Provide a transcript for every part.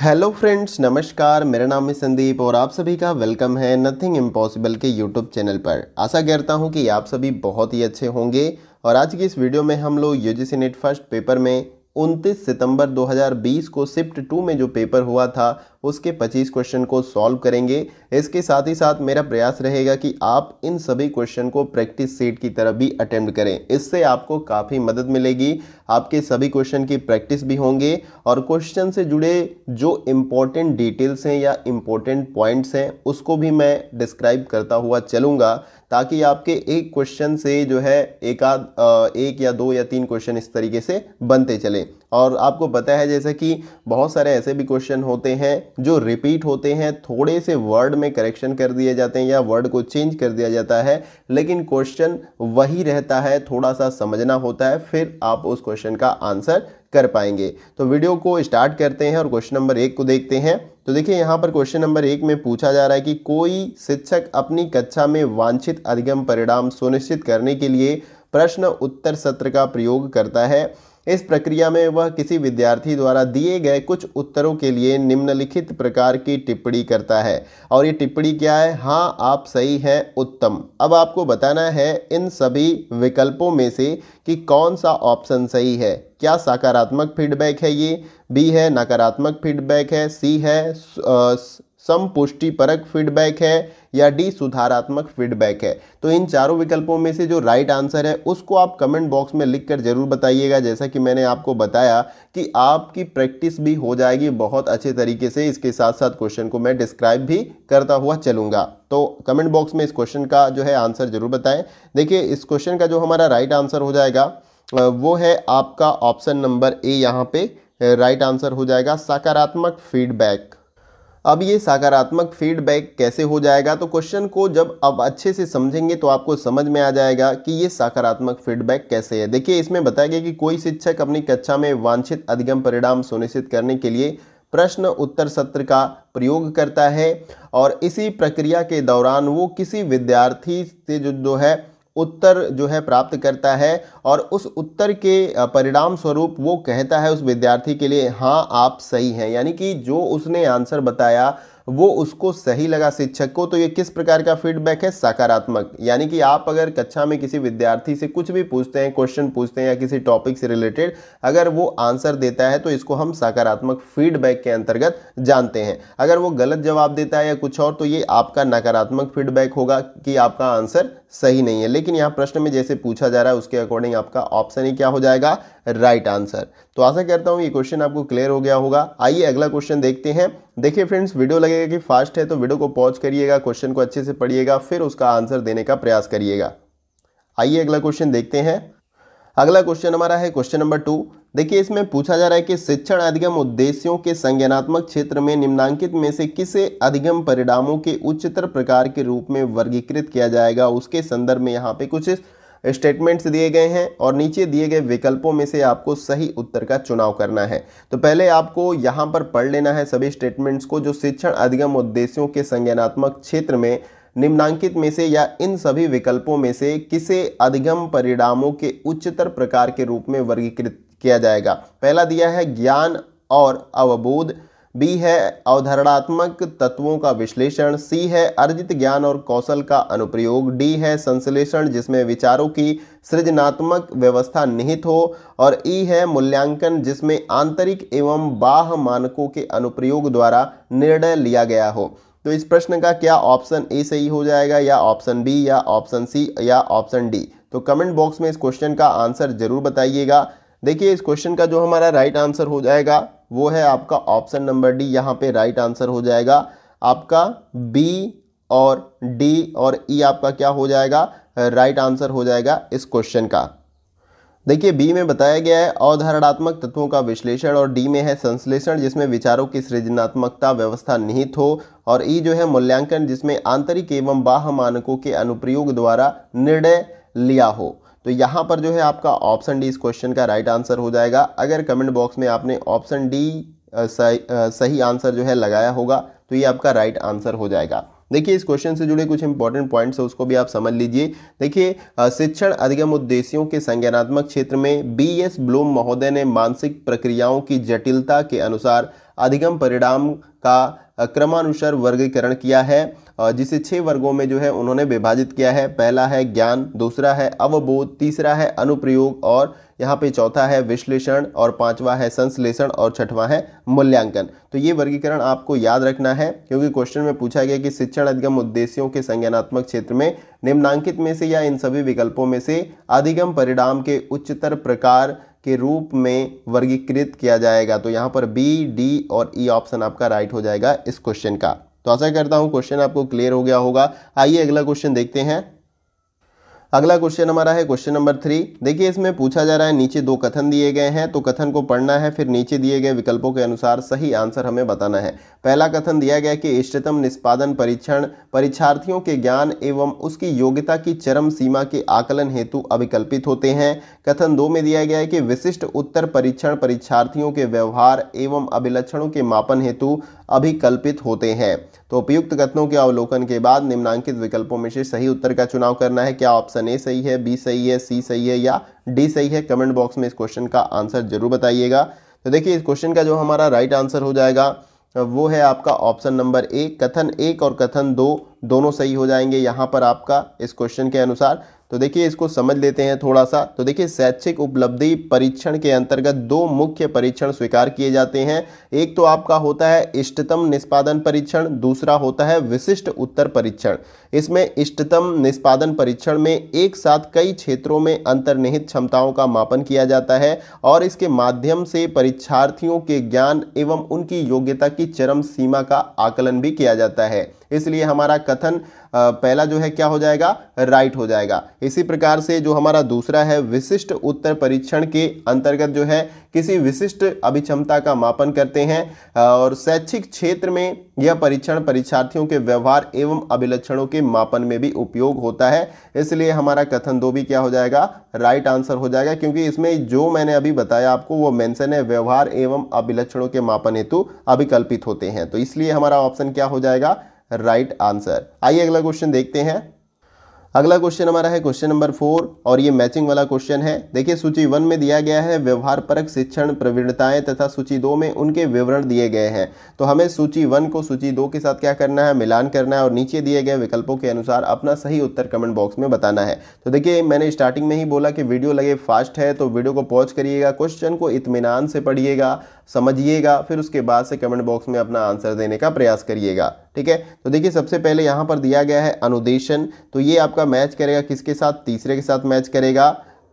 hello friends नमस्कार मेरा नाम है संदीप और आप सभी का वेलकम है नथिंग इम्पॉसिबल के यूट्यूब चैनल पर आशा करता हूं कि आप सभी बहुत ही अच्छे होंगे और आज की इस वीडियो में हम लोग U G NET first paper में उनतीस सितंबर 2020 को शिफ्ट टू में जो पेपर हुआ था उसके 25 क्वेश्चन को सॉल्व करेंगे इसके साथ ही साथ मेरा प्रयास रहेगा कि आप इन सभी क्वेश्चन को प्रैक्टिस सीट की तरफ भी अटेम्प्ट करें इससे आपको काफ़ी मदद मिलेगी आपके सभी क्वेश्चन की प्रैक्टिस भी होंगे और क्वेश्चन से जुड़े जो इम्पोर्टेंट डिटेल्स हैं या इम्पोर्टेंट पॉइंट्स हैं उसको भी मैं डिस्क्राइब करता हुआ चलूँगा ताकि आपके एक क्वेश्चन से जो है एक आध एक या दो या तीन क्वेश्चन इस तरीके से बनते चले और आपको पता है जैसे कि बहुत सारे ऐसे भी क्वेश्चन होते हैं जो रिपीट होते हैं थोड़े से वर्ड में करेक्शन कर दिए जाते हैं या वर्ड को चेंज कर दिया जाता है लेकिन क्वेश्चन वही रहता है थोड़ा सा समझना होता है फिर आप उस क्वेश्चन का आंसर कर पाएंगे तो वीडियो को स्टार्ट करते हैं और क्वेश्चन नंबर एक को देखते हैं तो देखिए यहाँ पर क्वेश्चन नंबर एक में पूछा जा रहा है कि कोई शिक्षक अपनी कक्षा में वांछित अधिगम परिणाम सुनिश्चित करने के लिए प्रश्न उत्तर सत्र का प्रयोग करता है इस प्रक्रिया में वह किसी विद्यार्थी द्वारा दिए गए कुछ उत्तरों के लिए निम्नलिखित प्रकार की टिप्पणी करता है और ये टिप्पणी क्या है हाँ आप सही हैं उत्तम अब आपको बताना है इन सभी विकल्पों में से कि कौन सा ऑप्शन सही है क्या सकारात्मक फीडबैक है ये बी है नकारात्मक फीडबैक है सी है समपुष्टि परक फीडबैक है या डी सुधारात्मक फीडबैक है तो इन चारों विकल्पों में से जो राइट आंसर है उसको आप कमेंट बॉक्स में लिख कर जरूर बताइएगा जैसा कि मैंने आपको बताया कि आपकी प्रैक्टिस भी हो जाएगी बहुत अच्छे तरीके से इसके साथ साथ क्वेश्चन को मैं डिस्क्राइब भी करता हुआ चलूँगा तो कमेंट बॉक्स में इस क्वेश्चन का जो है आंसर जरूर बताएं देखिए इस क्वेश्चन का जो हमारा राइट आंसर हो जाएगा वो है आपका ऑप्शन नंबर ए यहाँ पे राइट आंसर हो जाएगा सकारात्मक फीडबैक अब ये सकारात्मक फीडबैक कैसे हो जाएगा तो क्वेश्चन को जब आप अच्छे से समझेंगे तो आपको समझ में आ जाएगा कि ये सकारात्मक फीडबैक कैसे है देखिए इसमें बताया गया कि कोई शिक्षक अपनी कक्षा में वांछित अधिगम परिणाम सुनिश्चित करने के लिए प्रश्न उत्तर सत्र का प्रयोग करता है और इसी प्रक्रिया के दौरान वो किसी विद्यार्थी से जो जो है उत्तर जो है प्राप्त करता है और उस उत्तर के परिणाम स्वरूप वो कहता है उस विद्यार्थी के लिए हाँ आप सही हैं यानी कि जो उसने आंसर बताया वो उसको सही लगा शिक्षक को तो ये किस प्रकार का फीडबैक है सकारात्मक यानी कि आप अगर कक्षा में किसी विद्यार्थी से कुछ भी पूछते हैं क्वेश्चन पूछते हैं या किसी टॉपिक से रिलेटेड अगर वो आंसर देता है तो इसको हम सकारात्मक फीडबैक के अंतर्गत जानते हैं अगर वो गलत जवाब देता है या कुछ और तो ये आपका नकारात्मक फीडबैक होगा कि आपका आंसर सही नहीं है लेकिन यहाँ प्रश्न में जैसे पूछा जा रहा है उसके अकॉर्डिंग आपका ऑप्शन ही क्या हो जाएगा राइट right आंसर तो आशा करता हूँ ये क्वेश्चन आपको क्लियर हो गया होगा आइए अगला क्वेश्चन देखते हैं देखिए फ्रेंड्स वीडियो लगेगा कि फास्ट है तो वीडियो को पॉज करिएगा क्वेश्चन को अच्छे से पढ़िएगा फिर उसका आंसर देने का प्रयास करिएगा आइए अगला क्वेश्चन देखते हैं अगला क्वेश्चन हमारा है क्वेश्चन नंबर टू देखिए इसमें पूछा जा रहा है कि शिक्षण अधिगम उद्देश्यों के संज्ञानात्मक क्षेत्र में निम्नांकित में से किसे अधिगम परिणामों के उच्चतर प्रकार के रूप में वर्गीकृत किया जाएगा उसके संदर्भ में यहाँ पे कुछ स्टेटमेंट्स दिए गए हैं और नीचे दिए गए विकल्पों में से आपको सही उत्तर का चुनाव करना है तो पहले आपको यहाँ पर पढ़ लेना है सभी स्टेटमेंट्स को जो शिक्षण अधिगम उद्देश्यों के संज्ञानात्मक क्षेत्र में निम्नांकित में से या इन सभी विकल्पों में से किसे अधिगम परिणामों के उच्चतर प्रकार के रूप में वर्गीकृत किया जाएगा पहला दिया है ज्ञान और अवबोध बी है अवधारणात्मक तत्वों का विश्लेषण सी है अर्जित ज्ञान और कौशल का अनुप्रयोग डी है संश्लेषण जिसमें विचारों की सृजनात्मक व्यवस्था निहित हो और ई है मूल्यांकन जिसमें आंतरिक एवं बाह मानकों के अनुप्रयोग द्वारा निर्णय लिया गया हो तो इस प्रश्न का क्या ऑप्शन ए सही हो जाएगा या ऑप्शन बी या ऑप्शन सी या ऑप्शन डी तो कमेंट बॉक्स में इस क्वेश्चन का आंसर जरूर बताइएगा देखिए इस क्वेश्चन का जो हमारा राइट आंसर हो जाएगा वो है आपका ऑप्शन नंबर डी यहाँ पे राइट आंसर हो जाएगा आपका बी और डी और ई e आपका क्या हो जाएगा राइट आंसर हो जाएगा इस क्वेश्चन का देखिए बी में बताया गया है अवधारणात्मक तत्वों का विश्लेषण और डी में है संश्लेषण जिसमें विचारों की सृजनात्मकता व्यवस्था निहित हो और ई e जो है मूल्यांकन जिसमें आंतरिक एवं बाह मानकों के अनुप्रयोग द्वारा निर्णय लिया हो तो यहाँ पर जो है आपका ऑप्शन डी इस क्वेश्चन का राइट आंसर हो जाएगा अगर कमेंट बॉक्स में आपने ऑप्शन डी सही, आंसर जो है लगाया होगा तो ये आपका राइट आंसर हो जाएगा देखिए इस क्वेश्चन से जुड़े कुछ इंपॉर्टेंट पॉइंट्स है उसको भी आप समझ लीजिए देखिए शिक्षण अधिगम उद्देश्यों के संज्ञानात्मक क्षेत्र में बी एस ब्लूम महोदय ने मानसिक प्रक्रियाओं की जटिलता के अनुसार अधिगम परिणाम का क्रमानुसार वर्गीकरण किया है जिसे छः वर्गों में जो है उन्होंने विभाजित किया है पहला है ज्ञान दूसरा है अवबोध तीसरा है अनुप्रयोग और यहाँ पे चौथा है विश्लेषण और पांचवा है संश्लेषण और छठवां है मूल्यांकन तो ये वर्गीकरण आपको याद रखना है क्योंकि क्वेश्चन में पूछा गया कि शिक्षण अधिगम उद्देश्यों के संज्ञानात्मक क्षेत्र में निम्नांकित में से या इन सभी विकल्पों में से अधिगम परिणाम के उच्चतर प्रकार के रूप में वर्गीकृत किया जाएगा तो यहाँ पर बी डी और ई e ऑप्शन आपका राइट हो जाएगा इस क्वेश्चन का तो आशा करता हूँ क्वेश्चन आपको क्लियर हो गया होगा आइए अगला क्वेश्चन देखते हैं अगला क्वेश्चन हमारा है क्वेश्चन नंबर थ्री देखिए इसमें पूछा जा रहा है नीचे दो कथन दिए गए हैं तो कथन को पढ़ना है फिर नीचे दिए गए विकल्पों के अनुसार सही आंसर हमें बताना है पहला कथन दिया गया कि इष्टतम निष्पादन परीक्षण परीक्षार्थियों के ज्ञान एवं उसकी योग्यता की चरम सीमा के आकलन हेतु अभिकल्पित होते हैं कथन दो में दिया गया है कि विशिष्ट उत्तर परीक्षण परीक्षार्थियों के व्यवहार एवं अभिलक्षणों के मापन हेतु अभिकल्पित होते हैं तो उपयुक्त कथनों के अवलोकन के बाद निम्नांकित विकल्पों में से सही उत्तर का चुनाव करना है क्या ऑप्शन ए सही है बी सही है सी सही है या डी सही है कमेंट बॉक्स में इस क्वेश्चन का आंसर जरूर बताइएगा तो देखिए इस क्वेश्चन का जो हमारा राइट आंसर हो जाएगा वो है आपका ऑप्शन नंबर ए कथन एक और कथन दो दोनों सही हो जाएंगे यहाँ पर आपका इस क्वेश्चन के अनुसार तो देखिए इसको समझ लेते हैं थोड़ा सा तो देखिए शैक्षिक उपलब्धि परीक्षण के अंतर्गत दो मुख्य परीक्षण स्वीकार किए जाते हैं एक तो आपका होता है इष्टतम निष्पादन परीक्षण दूसरा होता है विशिष्ट उत्तर परीक्षण इसमें इष्टतम निष्पादन परीक्षण में एक साथ कई क्षेत्रों में अंतर्निहित क्षमताओं का मापन किया जाता है और इसके माध्यम से परीक्षार्थियों के ज्ञान एवं उनकी योग्यता की चरम सीमा का आकलन भी किया जाता है इसलिए हमारा कथन पहला जो है क्या हो जाएगा राइट हो जाएगा इसी प्रकार से जो हमारा दूसरा है विशिष्ट उत्तर परीक्षण के अंतर्गत जो है किसी विशिष्ट अभिक्षमता का मापन करते हैं और शैक्षिक क्षेत्र में यह परीक्षण परीक्षार्थियों के व्यवहार एवं अभिलक्षणों के मापन में भी उपयोग होता है इसलिए हमारा कथन दो भी क्या हो जाएगा राइट आंसर हो जाएगा क्योंकि इसमें जो मैंने अभी बताया आपको वो मेंशन है व्यवहार एवं अभिलक्षणों के मापन हेतु अभिकल्पित होते हैं तो इसलिए हमारा ऑप्शन क्या हो जाएगा राइट आंसर आइए अगला क्वेश्चन देखते हैं अगला क्वेश्चन हमारा है क्वेश्चन नंबर फोर और ये मैचिंग वाला क्वेश्चन है देखिए सूची वन में दिया गया है व्यवहार परक शिक्षण प्रवीणताएं तथा सूची दो में उनके विवरण दिए गए हैं तो हमें सूची वन को सूची दो के साथ क्या करना है मिलान करना है और नीचे दिए गए विकल्पों के अनुसार अपना सही उत्तर कमेंट बॉक्स में बताना है तो देखिए मैंने स्टार्टिंग में ही बोला कि वीडियो लगे फास्ट है तो वीडियो को पॉज करिएगा क्वेश्चन को इतमान से पढ़िएगा समझिएगा फिर उसके बाद से कमेंट बॉक्स में अपना आंसर देने का प्रयास करिएगा ठीक है तो देखिए सबसे पहले यहाँ पर दिया गया है अनुदेशन तो ये आपका मैच करेगा किसके साथ तीसरे के साथ मैच करेगा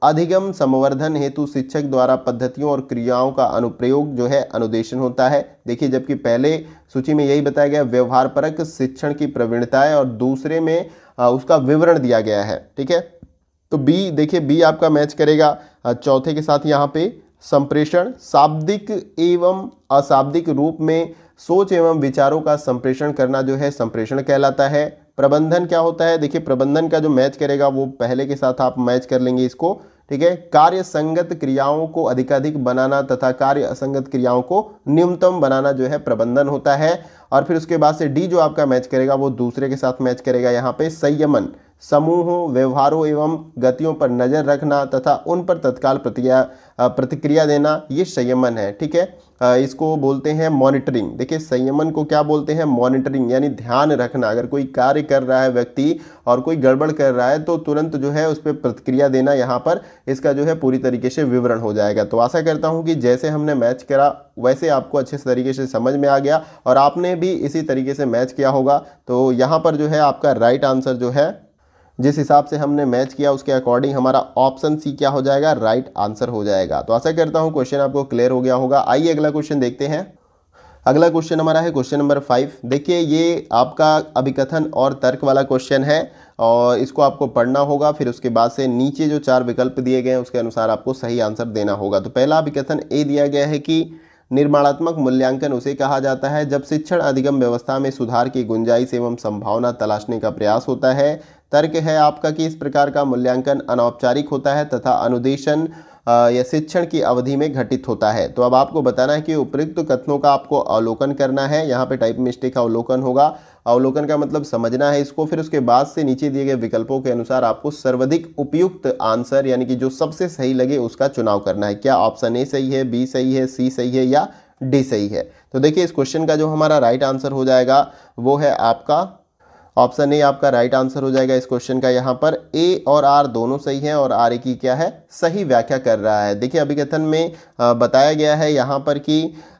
अधिगम संवर्धन हेतु शिक्षक द्वारा पद्धतियों और क्रियाओं का अनुप्रयोग जो है अनुदेशन होता है देखिए जबकि पहले सूची में यही बताया गया व्यवहार परक शिक्षण की है और दूसरे में आ, उसका विवरण दिया गया है ठीक है तो बी देखिए बी आपका मैच करेगा चौथे के साथ यहाँ पे संप्रेषण शाब्दिक एवं अशाब्दिक रूप में सोच एवं विचारों का संप्रेषण करना जो है संप्रेषण कहलाता है प्रबंधन क्या होता है देखिए प्रबंधन का जो मैच करेगा वो पहले के साथ आप मैच कर लेंगे इसको ठीक है कार्य संगत क्रियाओं को अधिकाधिक बनाना तथा कार्य असंगत क्रियाओं को न्यूनतम बनाना जो है प्रबंधन होता है और फिर उसके बाद से डी जो आपका मैच करेगा वो दूसरे के साथ मैच करेगा यहाँ पे संयमन समूहों व्यवहारों एवं गतियों पर नज़र रखना तथा उन पर तत्काल प्रतिक्रिया प्रतिक्रिया देना ये संयमन है ठीक है इसको बोलते हैं मॉनिटरिंग देखिए संयमन को क्या बोलते हैं मॉनिटरिंग यानी ध्यान रखना अगर कोई कार्य कर रहा है व्यक्ति और कोई गड़बड़ कर रहा है तो तुरंत जो है उस पर प्रतिक्रिया देना यहाँ पर इसका जो है पूरी तरीके से विवरण हो जाएगा तो आशा करता हूँ कि जैसे हमने मैच करा वैसे आपको अच्छे तरीके से समझ में आ गया और आपने भी इसी तरीके से मैच किया होगा तो यहाँ पर जो है आपका राइट आंसर जो है जिस हिसाब से हमने मैच किया उसके अकॉर्डिंग हमारा ऑप्शन सी क्या हो जाएगा राइट आंसर हो जाएगा तो आशा करता हूँ क्वेश्चन आपको क्लियर हो गया होगा आइए अगला क्वेश्चन देखते हैं अगला क्वेश्चन हमारा है क्वेश्चन नंबर फाइव देखिए ये आपका अभिकथन और तर्क वाला क्वेश्चन है और इसको आपको पढ़ना होगा फिर उसके बाद से नीचे जो चार विकल्प दिए गए हैं उसके अनुसार आपको सही आंसर देना होगा तो पहला अभिकथन ए दिया गया है कि निर्माणात्मक मूल्यांकन उसे कहा जाता है जब शिक्षण अधिगम व्यवस्था में सुधार की गुंजाइश एवं संभावना तलाशने का प्रयास होता है तर्क है आपका कि इस प्रकार का मूल्यांकन अनौपचारिक होता है तथा अनुदेशन या शिक्षण की अवधि में घटित होता है तो अब आपको बताना है कि उपयुक्त कथनों का आपको अवलोकन करना है यहाँ पे टाइप मिस्टेक का अवलोकन होगा अवलोकन का मतलब समझना है इसको फिर उसके बाद से नीचे दिए गए विकल्पों के अनुसार आपको सर्वाधिक उपयुक्त आंसर यानी कि जो सबसे सही लगे उसका चुनाव करना है क्या ऑप्शन ए सही है बी सही है सी सही है या डी सही है तो देखिए इस क्वेश्चन का जो हमारा राइट आंसर हो जाएगा वो है आपका ऑप्शन ए आपका राइट आंसर हो जाएगा इस क्वेश्चन का यहाँ पर ए और आर दोनों सही हैं और आर ए की क्या है सही व्याख्या कर रहा है देखिए अभिकथन में बताया गया है यहाँ पर कि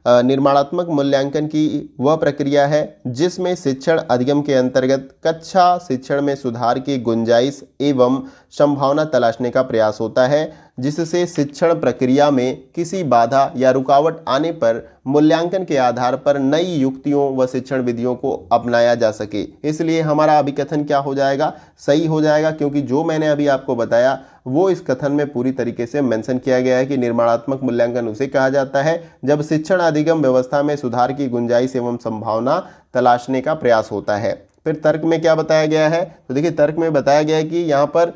निर्माणात्मक मूल्यांकन की वह प्रक्रिया है जिसमें शिक्षण अधिगम के अंतर्गत कक्षा शिक्षण में सुधार की गुंजाइश एवं संभावना तलाशने का प्रयास होता है जिससे शिक्षण प्रक्रिया में किसी बाधा या रुकावट आने पर मूल्यांकन के आधार पर नई युक्तियों व शिक्षण विधियों को अपनाया जा सके इसलिए हमारा अभिकथन क्या हो जाएगा सही हो जाएगा क्योंकि जो मैंने अभी आपको बताया वो इस कथन में पूरी तरीके से मेंशन किया गया है कि निर्माणात्मक मूल्यांकन उसे कहा जाता है जब शिक्षण अधिगम व्यवस्था में सुधार की गुंजाइश एवं संभावना तलाशने का प्रयास होता है फिर तर्क में क्या बताया गया है तो देखिए तर्क में बताया गया है कि यहाँ पर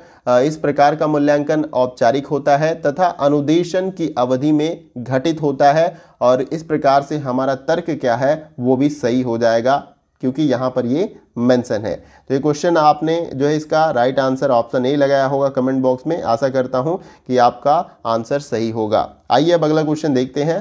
इस प्रकार का मूल्यांकन औपचारिक होता है तथा अनुदेशन की अवधि में घटित होता है और इस प्रकार से हमारा तर्क क्या है वो भी सही हो जाएगा क्योंकि यहाँ पर ये मेंशन है तो ये क्वेश्चन आपने जो है इसका राइट आंसर ऑप्शन ए लगाया होगा कमेंट बॉक्स में आशा करता हूँ कि आपका आंसर सही होगा आइए अब अगला क्वेश्चन देखते हैं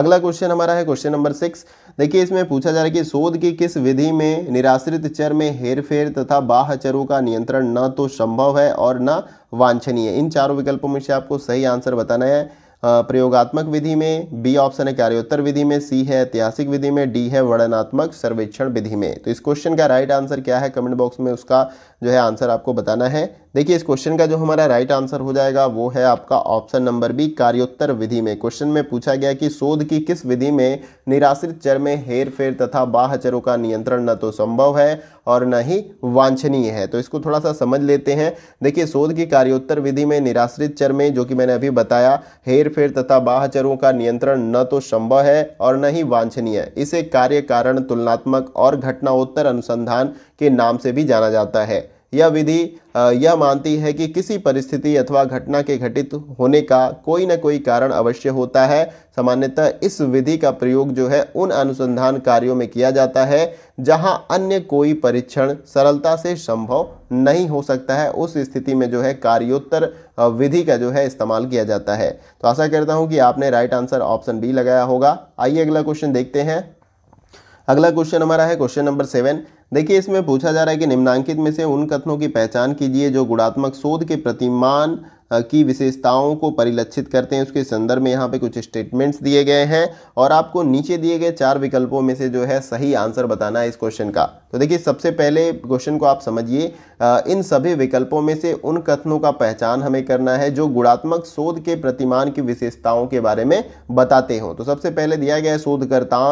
अगला क्वेश्चन हमारा है क्वेश्चन नंबर सिक्स देखिए इसमें पूछा जा रहा है कि शोध की किस विधि में निराश्रित चर में हेरफेर तथा बाह चरों का नियंत्रण न तो संभव है और न वांछनीय इन चारों विकल्पों में से आपको सही आंसर बताना है प्रयोगात्मक विधि में बी ऑप्शन है कार्योत्तर विधि में सी है ऐतिहासिक विधि में डी है वर्णनात्मक सर्वेक्षण विधि में तो इस क्वेश्चन का राइट आंसर क्या है कमेंट बॉक्स में उसका जो है आंसर आपको बताना है देखिए इस क्वेश्चन का जो हमारा राइट आंसर हो जाएगा वो है आपका ऑप्शन नंबर बी कार्योत्तर विधि में क्वेश्चन में पूछा गया कि शोध की किस विधि में निराश्रित चर में हेर फेर तथा बाह चरों का नियंत्रण न तो संभव है और न ही वांछनीय है तो इसको थोड़ा सा समझ लेते हैं देखिए शोध की कार्योत्तर विधि में निराश्रित चर में जो कि मैंने अभी बताया हेर फेर तथा बाह चरों का नियंत्रण न तो संभव है और न ही वांछनीय है इसे कार्य कारण तुलनात्मक और घटनाओत्तर अनुसंधान के नाम से भी जाना जाता है यह विधि यह मानती है कि किसी परिस्थिति अथवा घटना के घटित होने का कोई ना कोई कारण अवश्य होता है सामान्यतः इस विधि का प्रयोग जो है उन अनुसंधान कार्यों में किया जाता है जहां अन्य कोई परीक्षण सरलता से संभव नहीं हो सकता है उस स्थिति में जो है कार्योत्तर विधि का जो है इस्तेमाल किया जाता है तो आशा करता हूँ कि आपने राइट आंसर ऑप्शन बी लगाया होगा आइए अगला क्वेश्चन देखते हैं अगला क्वेश्चन हमारा है क्वेश्चन नंबर सेवन देखिए इसमें पूछा जा रहा है कि निम्नांकित में से उन कथनों की पहचान कीजिए जो गुणात्मक शोध के प्रतिमान की विशेषताओं को परिलक्षित करते हैं उसके संदर्भ में यहाँ पे कुछ स्टेटमेंट्स दिए गए हैं और आपको नीचे दिए गए चार विकल्पों में से जो है सही आंसर बताना है इस क्वेश्चन का तो देखिए सबसे पहले क्वेश्चन को आप समझिए इन सभी विकल्पों में से उन कथनों का पहचान हमें करना है जो गुणात्मक शोध के प्रतिमान की विशेषताओं के बारे में बताते हों तो सबसे पहले दिया गया है शोधकर्ता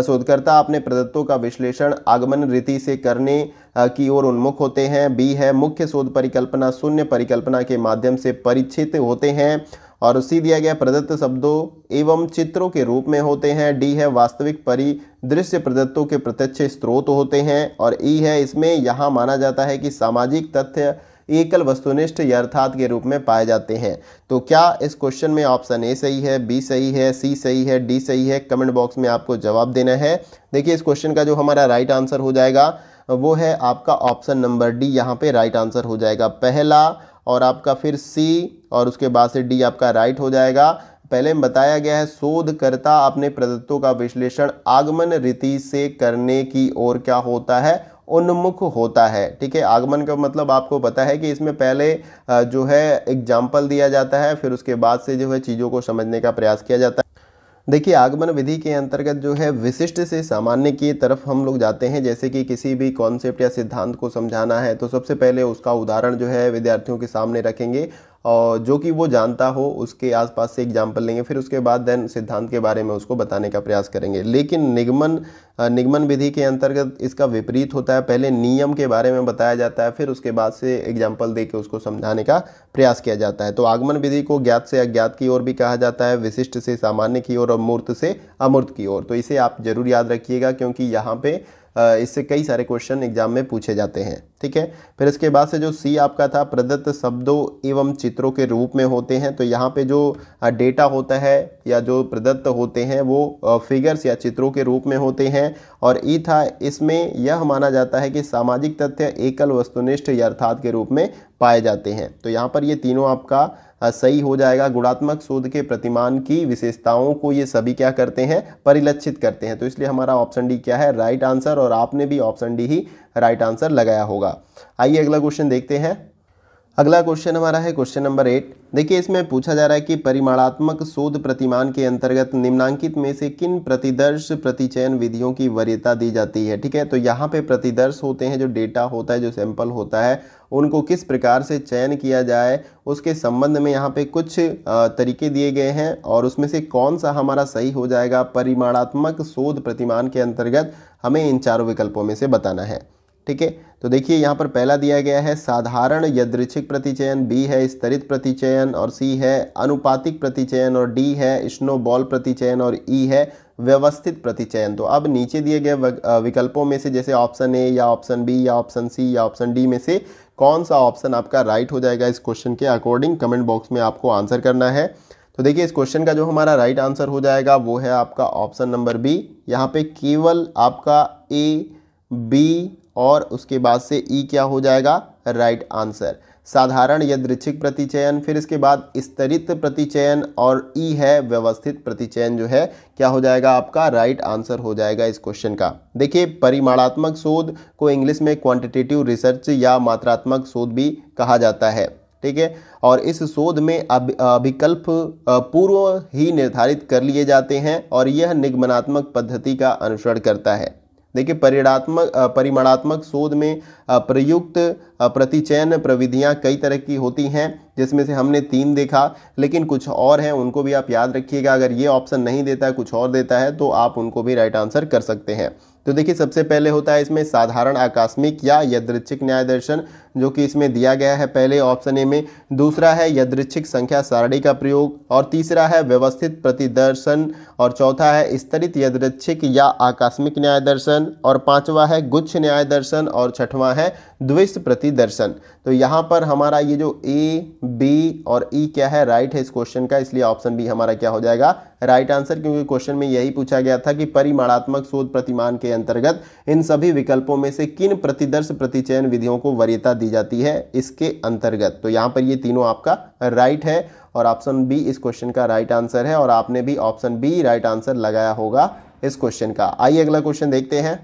शोधकर्ता अपने प्रदत्तों का विश्लेषण आगमन रीति से करने की ओर उन्मुख होते हैं बी है मुख्य शोध परिकल्पना शून्य परिकल्पना के माध्यम से परिचित होते हैं और सी दिया गया प्रदत्त शब्दों एवं चित्रों के रूप में होते हैं डी है वास्तविक परिदृश्य प्रदत्तों के प्रत्यक्ष स्रोत होते हैं और ई e है इसमें यहाँ माना जाता है कि सामाजिक तथ्य एकल वस्तुनिष्ठ यर्थात के रूप में पाए जाते हैं तो क्या इस क्वेश्चन में ऑप्शन ए सही है बी सही है सी सही है डी सही है कमेंट बॉक्स में आपको जवाब देना है देखिए इस क्वेश्चन का जो हमारा राइट आंसर हो जाएगा वो है आपका ऑप्शन नंबर डी यहाँ पे राइट आंसर हो जाएगा पहला और आपका फिर सी और उसके बाद से डी आपका राइट हो जाएगा पहले में बताया गया है शोधकर्ता अपने प्रदत्तों का विश्लेषण आगमन रीति से करने की ओर क्या होता है उन्मुख होता है ठीक है आगमन का मतलब आपको पता है कि इसमें पहले जो है एग्जाम्पल दिया जाता है फिर उसके बाद से जो है चीज़ों को समझने का प्रयास किया जाता है देखिए आगमन विधि के अंतर्गत जो है विशिष्ट से सामान्य की तरफ हम लोग जाते हैं जैसे कि किसी भी कॉन्सेप्ट या सिद्धांत को समझाना है तो सबसे पहले उसका उदाहरण जो है विद्यार्थियों के सामने रखेंगे और जो कि वो जानता हो उसके आसपास से एग्जाम्पल लेंगे फिर उसके बाद देन सिद्धांत के बारे में उसको बताने का प्रयास करेंगे लेकिन निगमन निगमन विधि के अंतर्गत इसका विपरीत होता है पहले नियम के बारे में बताया जाता है फिर उसके बाद से एग्जाम्पल दे के उसको समझाने का प्रयास किया जाता है तो आगमन विधि को ज्ञात से अज्ञात की ओर भी कहा जाता है विशिष्ट से सामान्य की ओर और मूर्त से अमूर्त की ओर तो इसे आप जरूर याद रखिएगा क्योंकि यहाँ पर इससे कई सारे क्वेश्चन एग्जाम में पूछे जाते हैं ठीक है फिर इसके बाद से जो सी आपका था प्रदत्त शब्दों एवं चित्रों के रूप में होते हैं तो यहाँ पे जो डेटा होता है या जो प्रदत्त होते हैं वो फिगर्स या चित्रों के रूप में होते हैं और ई e था इसमें यह माना जाता है कि सामाजिक तथ्य एकल वस्तुनिष्ठ या अर्थात के रूप में पाए जाते हैं तो यहाँ पर ये तीनों आपका हाँ, सही हो जाएगा गुणात्मक शोध के प्रतिमान की विशेषताओं को ये सभी क्या करते हैं परिलक्षित करते हैं तो इसलिए हमारा ऑप्शन डी क्या है राइट आंसर और आपने भी ऑप्शन डी ही राइट आंसर लगाया होगा आइए अगला क्वेश्चन देखते हैं अगला क्वेश्चन हमारा है क्वेश्चन नंबर एट देखिए इसमें पूछा जा रहा है कि परिमाणात्मक शोध प्रतिमान के अंतर्गत निम्नांकित में से किन प्रतिदर्श प्रतिचयन विधियों की वरीयता दी जाती है ठीक है तो यहाँ पे प्रतिदर्श होते हैं जो डेटा होता है जो सैंपल होता है उनको किस प्रकार से चयन किया जाए उसके संबंध में यहाँ पे कुछ तरीके दिए गए हैं और उसमें से कौन सा हमारा सही हो जाएगा परिमाणात्मक शोध प्रतिमान के अंतर्गत हमें इन चारों विकल्पों में से बताना है ठीक है तो देखिए यहाँ पर पहला दिया गया है साधारण यदृक्षिक प्रतिचयन बी है स्तरित प्रतिचयन और सी है अनुपातिक प्रतिचयन और डी है स्नोबॉल प्रतिचयन और ई e है व्यवस्थित प्रतिचयन तो अब नीचे दिए गए विकल्पों में से जैसे ऑप्शन ए या ऑप्शन बी या ऑप्शन सी या ऑप्शन डी में से कौन सा ऑप्शन आपका राइट हो जाएगा इस क्वेश्चन के अकॉर्डिंग कमेंट बॉक्स में आपको आंसर करना है तो देखिए इस क्वेश्चन का जो हमारा राइट आंसर हो जाएगा वो है आपका ऑप्शन नंबर बी यहाँ पे केवल आपका ए बी और उसके बाद से ई क्या हो जाएगा राइट आंसर साधारण यदृक्षिक प्रतिचयन फिर इसके बाद स्तरित प्रतिचयन और ई है व्यवस्थित प्रतिचयन जो है क्या हो जाएगा आपका राइट आंसर हो जाएगा इस क्वेश्चन का देखिए परिमाणात्मक शोध को इंग्लिश में क्वांटिटेटिव रिसर्च या मात्रात्मक शोध भी कहा जाता है ठीक है और इस शोध में अभिकल्प पूर्व ही निर्धारित कर लिए जाते हैं और यह निगमनात्मक पद्धति का अनुसरण करता है देखिए परिणात्मक परिमाणात्मक शोध में प्रयुक्त प्रतिचयन प्रविधियाँ कई तरह की होती हैं जिसमें से हमने तीन देखा लेकिन कुछ और हैं उनको भी आप याद रखिएगा अगर ये ऑप्शन नहीं देता है कुछ और देता है तो आप उनको भी राइट आंसर कर सकते हैं तो देखिए सबसे पहले होता है इसमें साधारण आकस्मिक या यादृच्छिक न्याय दर्शन जो कि इसमें दिया गया है पहले ऑप्शन ए में दूसरा है यदृच्छिक संख्या सारणी का प्रयोग और तीसरा है व्यवस्थित प्रतिदर्शन और चौथा है स्तरित यदृच्छिक या आकस्मिक न्याय दर्शन और पाँचवा है गुच्छ न्याय दर्शन और छठवां है द्विश प्रतिदर्शन तो यहाँ पर हमारा ये जो ए बी और ई e क्या है राइट है इस क्वेश्चन का इसलिए ऑप्शन बी हमारा क्या हो जाएगा राइट आंसर क्योंकि क्वेश्चन में यही पूछा गया था कि परिमाणात्मक शोध प्रतिमान के अंतर्गत इन सभी विकल्पों में से किन प्रतिदर्श प्रतिचयन विधियों को वरीयता दी जाती है इसके अंतर्गत तो यहाँ पर ये तीनों आपका राइट है और ऑप्शन बी इस क्वेश्चन का राइट आंसर है और आपने भी ऑप्शन बी राइट आंसर लगाया होगा इस क्वेश्चन का आइए अगला क्वेश्चन देखते हैं